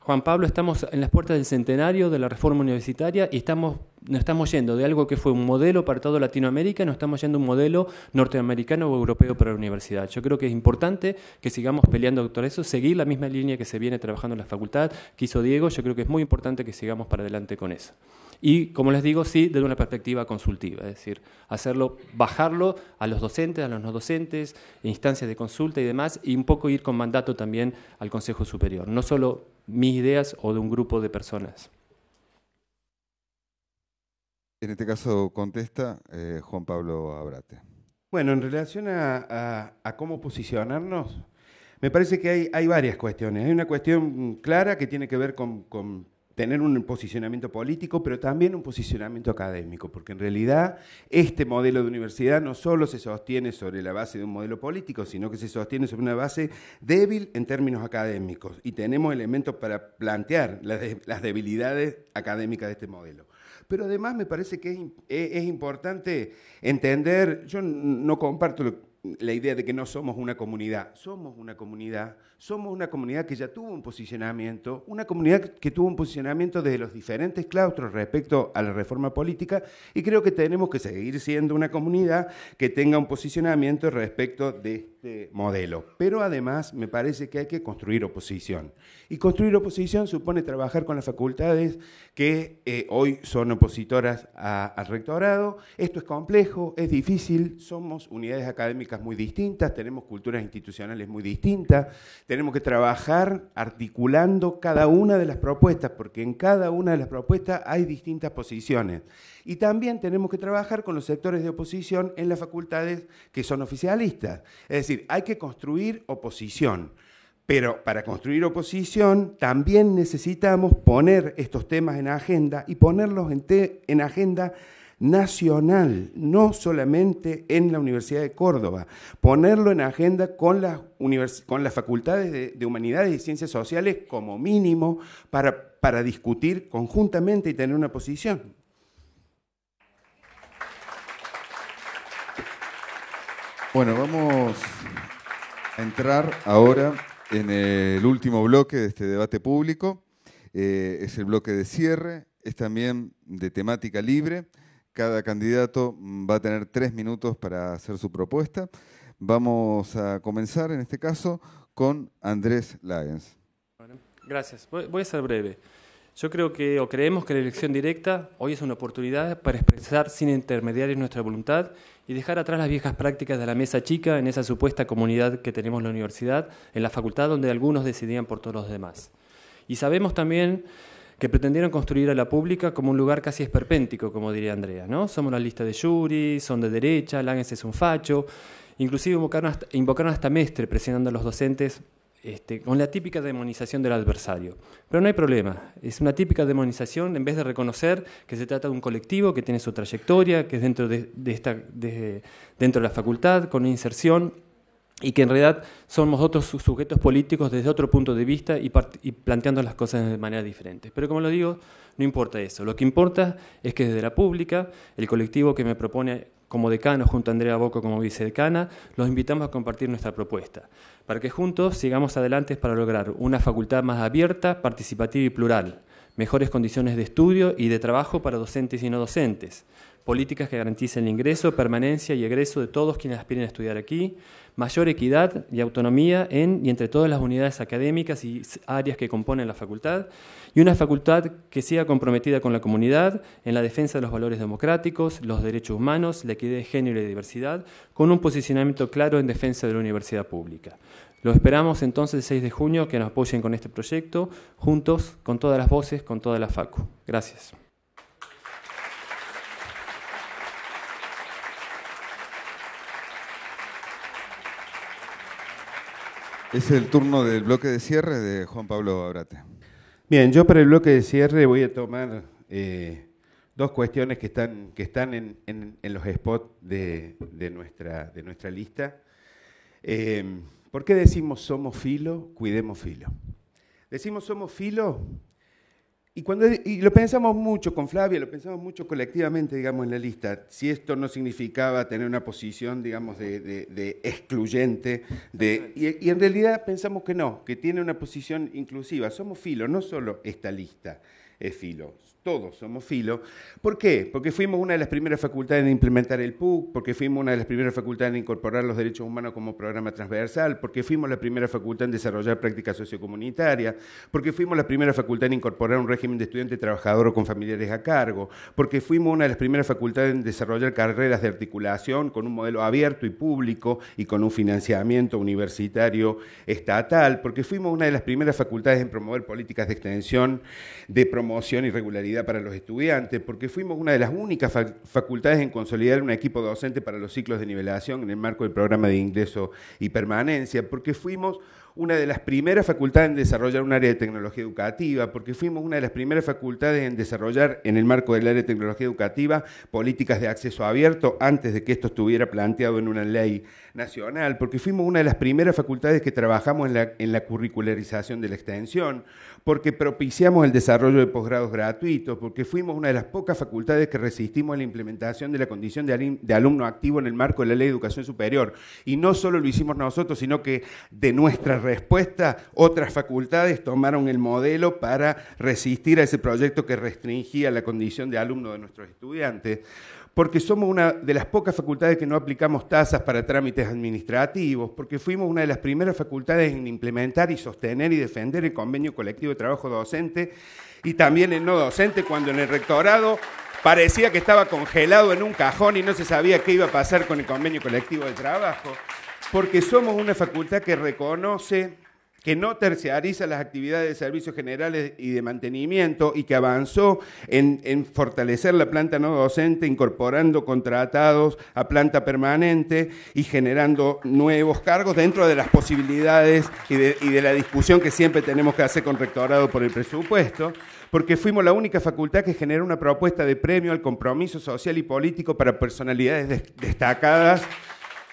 Juan Pablo, estamos en las puertas del centenario de la reforma universitaria y estamos, nos estamos yendo de algo que fue un modelo para toda Latinoamérica, nos estamos yendo un modelo norteamericano o europeo para la universidad. Yo creo que es importante que sigamos peleando por eso, seguir la misma línea que se viene trabajando en la facultad, que hizo Diego, yo creo que es muy importante que sigamos para adelante con eso y, como les digo, sí, desde una perspectiva consultiva, es decir, hacerlo, bajarlo a los docentes, a los no docentes, instancias de consulta y demás, y un poco ir con mandato también al Consejo Superior, no solo mis ideas o de un grupo de personas. En este caso contesta eh, Juan Pablo Abrate. Bueno, en relación a, cómo posicionarnos, me parece que hay, varias cuestiones. Hay una cuestión clara que tiene que ver con tener un posicionamiento político, pero también un posicionamiento académico, porque en realidad este modelo de universidad no solo se sostiene sobre la base de un modelo político, sino que se sostiene sobre una base débil en términos académicos, y tenemos elementos para plantear las debilidades académicas de este modelo. Pero además me parece que es, e-, importante entender, yo no comparto lo, la idea de que no somos una comunidad. Somos una comunidad, somos una comunidad que ya tuvo un posicionamiento, una comunidad que tuvo un posicionamiento desde los diferentes claustros respecto a la reforma política y creo que tenemos que seguir siendo una comunidad que tenga un posicionamiento respecto de este modelo. Pero además me parece que hay que construir oposición. Y construir oposición supone trabajar con las facultades que eh, hoy son opositoras al rectorado. Esto es complejo, es difícil, somos unidades académicas muy distintas, tenemos culturas institucionales muy distintas, tenemos que trabajar articulando cada una de las propuestas, porque en cada una de las propuestas hay distintas posiciones. Y también tenemos que trabajar con los sectores de oposición en las facultades que son oficialistas. Es decir, hay que construir oposición. Pero para construir oposición también necesitamos poner estos temas en agenda y ponerlos en, en agenda nacional, no solamente en la Universidad de Córdoba. Ponerlo en agenda con las, con las facultades de, humanidades y ciencias sociales como mínimo para, discutir conjuntamente y tener una posición. Bueno, vamos a entrar ahora en el último bloque de este debate público. Eh, es el bloque de cierre, es también de temática libre. Cada candidato mm, va a tener tres minutos para hacer su propuesta. Vamos a comenzar, en este caso, con Andrés Lagens. Gracias. Voy a ser breve. Yo creo que, o creemos que la elección directa hoy es una oportunidad para expresar sin intermediarios nuestra voluntad y dejar atrás las viejas prácticas de la mesa chica en esa supuesta comunidad que tenemos en la universidad, en la facultad donde algunos decidían por todos los demás. Y sabemos también que pretendieron construir a la pública como un lugar casi esperpéntico, como diría Andrea. ¿no? Somos la lista de Yuri, son de derecha, Langes es un facho. Inclusive invocaron hasta, Mestre presionando a los docentes este, con la típica demonización del adversario. Pero no hay problema, es una típica demonización en vez de reconocer que se trata de un colectivo que tiene su trayectoria, que es dentro de, esta, dentro de la facultad, con inserción y que en realidad somos otros sujetos políticos desde otro punto de vista y, planteando las cosas de manera diferente. Pero como lo digo, no importa eso. Lo que importa es que desde la pública, el colectivo que me propone como decano junto a Andrea Boco como vicedecana, los invitamos a compartir nuestra propuesta, para que juntos sigamos adelante para lograr una facultad más abierta, participativa y plural, mejores condiciones de estudio y de trabajo para docentes y no docentes, políticas que garanticen el ingreso, permanencia y egreso de todos quienes aspiren a estudiar aquí, mayor equidad y autonomía en y entre todas las unidades académicas y áreas que componen la facultad, y una facultad que siga comprometida con la comunidad en la defensa de los valores democráticos, los derechos humanos, la equidad de género y la diversidad, con un posicionamiento claro en defensa de la universidad pública. Lo esperamos entonces el 6 de junio, que nos apoyen con este proyecto, juntos, con todas las voces, con toda la FACU. Gracias. Es el turno del bloque de cierre de Juan Pablo Abrate. Bien, yo para el bloque de cierre voy a tomar eh, dos cuestiones que están, que están en, los spots de, nuestra, de nuestra lista. Eh, ¿Por qué decimos somos filo? Cuidemos filo. Decimos somos filo y, cuando, y lo pensamos mucho con Flavia, lo pensamos mucho colectivamente, digamos, en la lista, si esto no significaba tener una posición, digamos, de, excluyente, de, y, en realidad pensamos que no, que tiene una posición inclusiva. Somos filos, no solo esta lista es filo, todos somos filo. ¿Por qué? Porque fuimos una de las primeras facultades en implementar el PUC, porque fuimos una de las primeras facultades en incorporar los derechos humanos como programa transversal, porque fuimos la primera facultad en desarrollar prácticas sociocomunitarias, porque fuimos la primera facultad en incorporar un régimen de estudiante trabajador o con familiares a cargo, porque fuimos una de las primeras facultades en desarrollar carreras de articulación con un modelo abierto y público y con un financiamiento universitario estatal, porque fuimos una de las primeras facultades en promover políticas de extensión, de promoción y regularización para los estudiantes, porque fuimos una de las únicas facultades en consolidar un equipo docente para los ciclos de nivelación en el marco del programa de ingreso y permanencia, porque fuimos una de las primeras facultades en desarrollar un área de tecnología educativa, porque fuimos una de las primeras facultades en desarrollar en el marco del área de tecnología educativa políticas de acceso abierto antes de que esto estuviera planteado en una ley nacional, porque fuimos una de las primeras facultades que trabajamos en la curricularización de la extensión, porque propiciamos el desarrollo de posgrados gratuitos, porque fuimos una de las pocas facultades que resistimos a la implementación de la condición de, alumno activo en el marco de la Ley de Educación Superior. Y no solo lo hicimos nosotros, sino que de nuestra respuesta otras facultades tomaron el modelo para resistir a ese proyecto que restringía la condición de alumno de nuestros estudiantes porque somos una de las pocas facultades que no aplicamos tasas para trámites administrativos, porque fuimos una de las primeras facultades en implementar y sostener y defender el convenio colectivo de trabajo docente y también el no docente cuando en el rectorado parecía que estaba congelado en un cajón y no se sabía qué iba a pasar con el convenio colectivo de trabajo, porque somos una facultad que reconoce que no terciariza las actividades de servicios generales y de mantenimiento y que avanzó en, fortalecer la planta no docente, incorporando contratados a planta permanente y generando nuevos cargos dentro de las posibilidades y de, y de la discusión que siempre tenemos que hacer con rectorado por el presupuesto porque fuimos la única facultad que generó una propuesta de premio al compromiso social y político para personalidades destacadas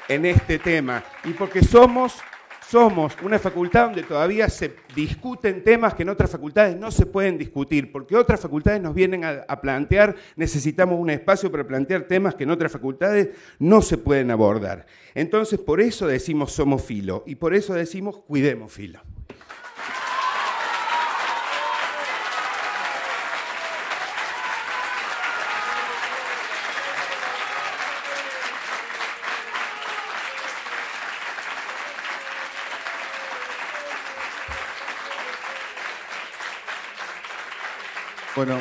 en este tema y porque somos somos una facultad donde todavía se discuten temas que en otras facultades no se pueden discutir, porque otras facultades nos vienen a, plantear, necesitamos un espacio para plantear temas que en otras facultades no se pueden abordar. Entonces, por eso decimos somos filo y por eso decimos cuidemos filo. Bueno,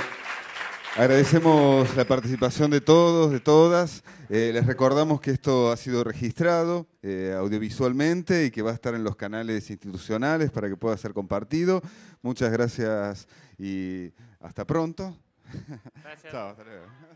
agradecemos la participación de todos, de todas. Eh, les recordamos que esto ha sido registrado eh, audiovisualmente y que va a estar en los canales institucionales para que pueda ser compartido. Muchas gracias y hasta pronto. Gracias. <laughs> Chao, hasta luego.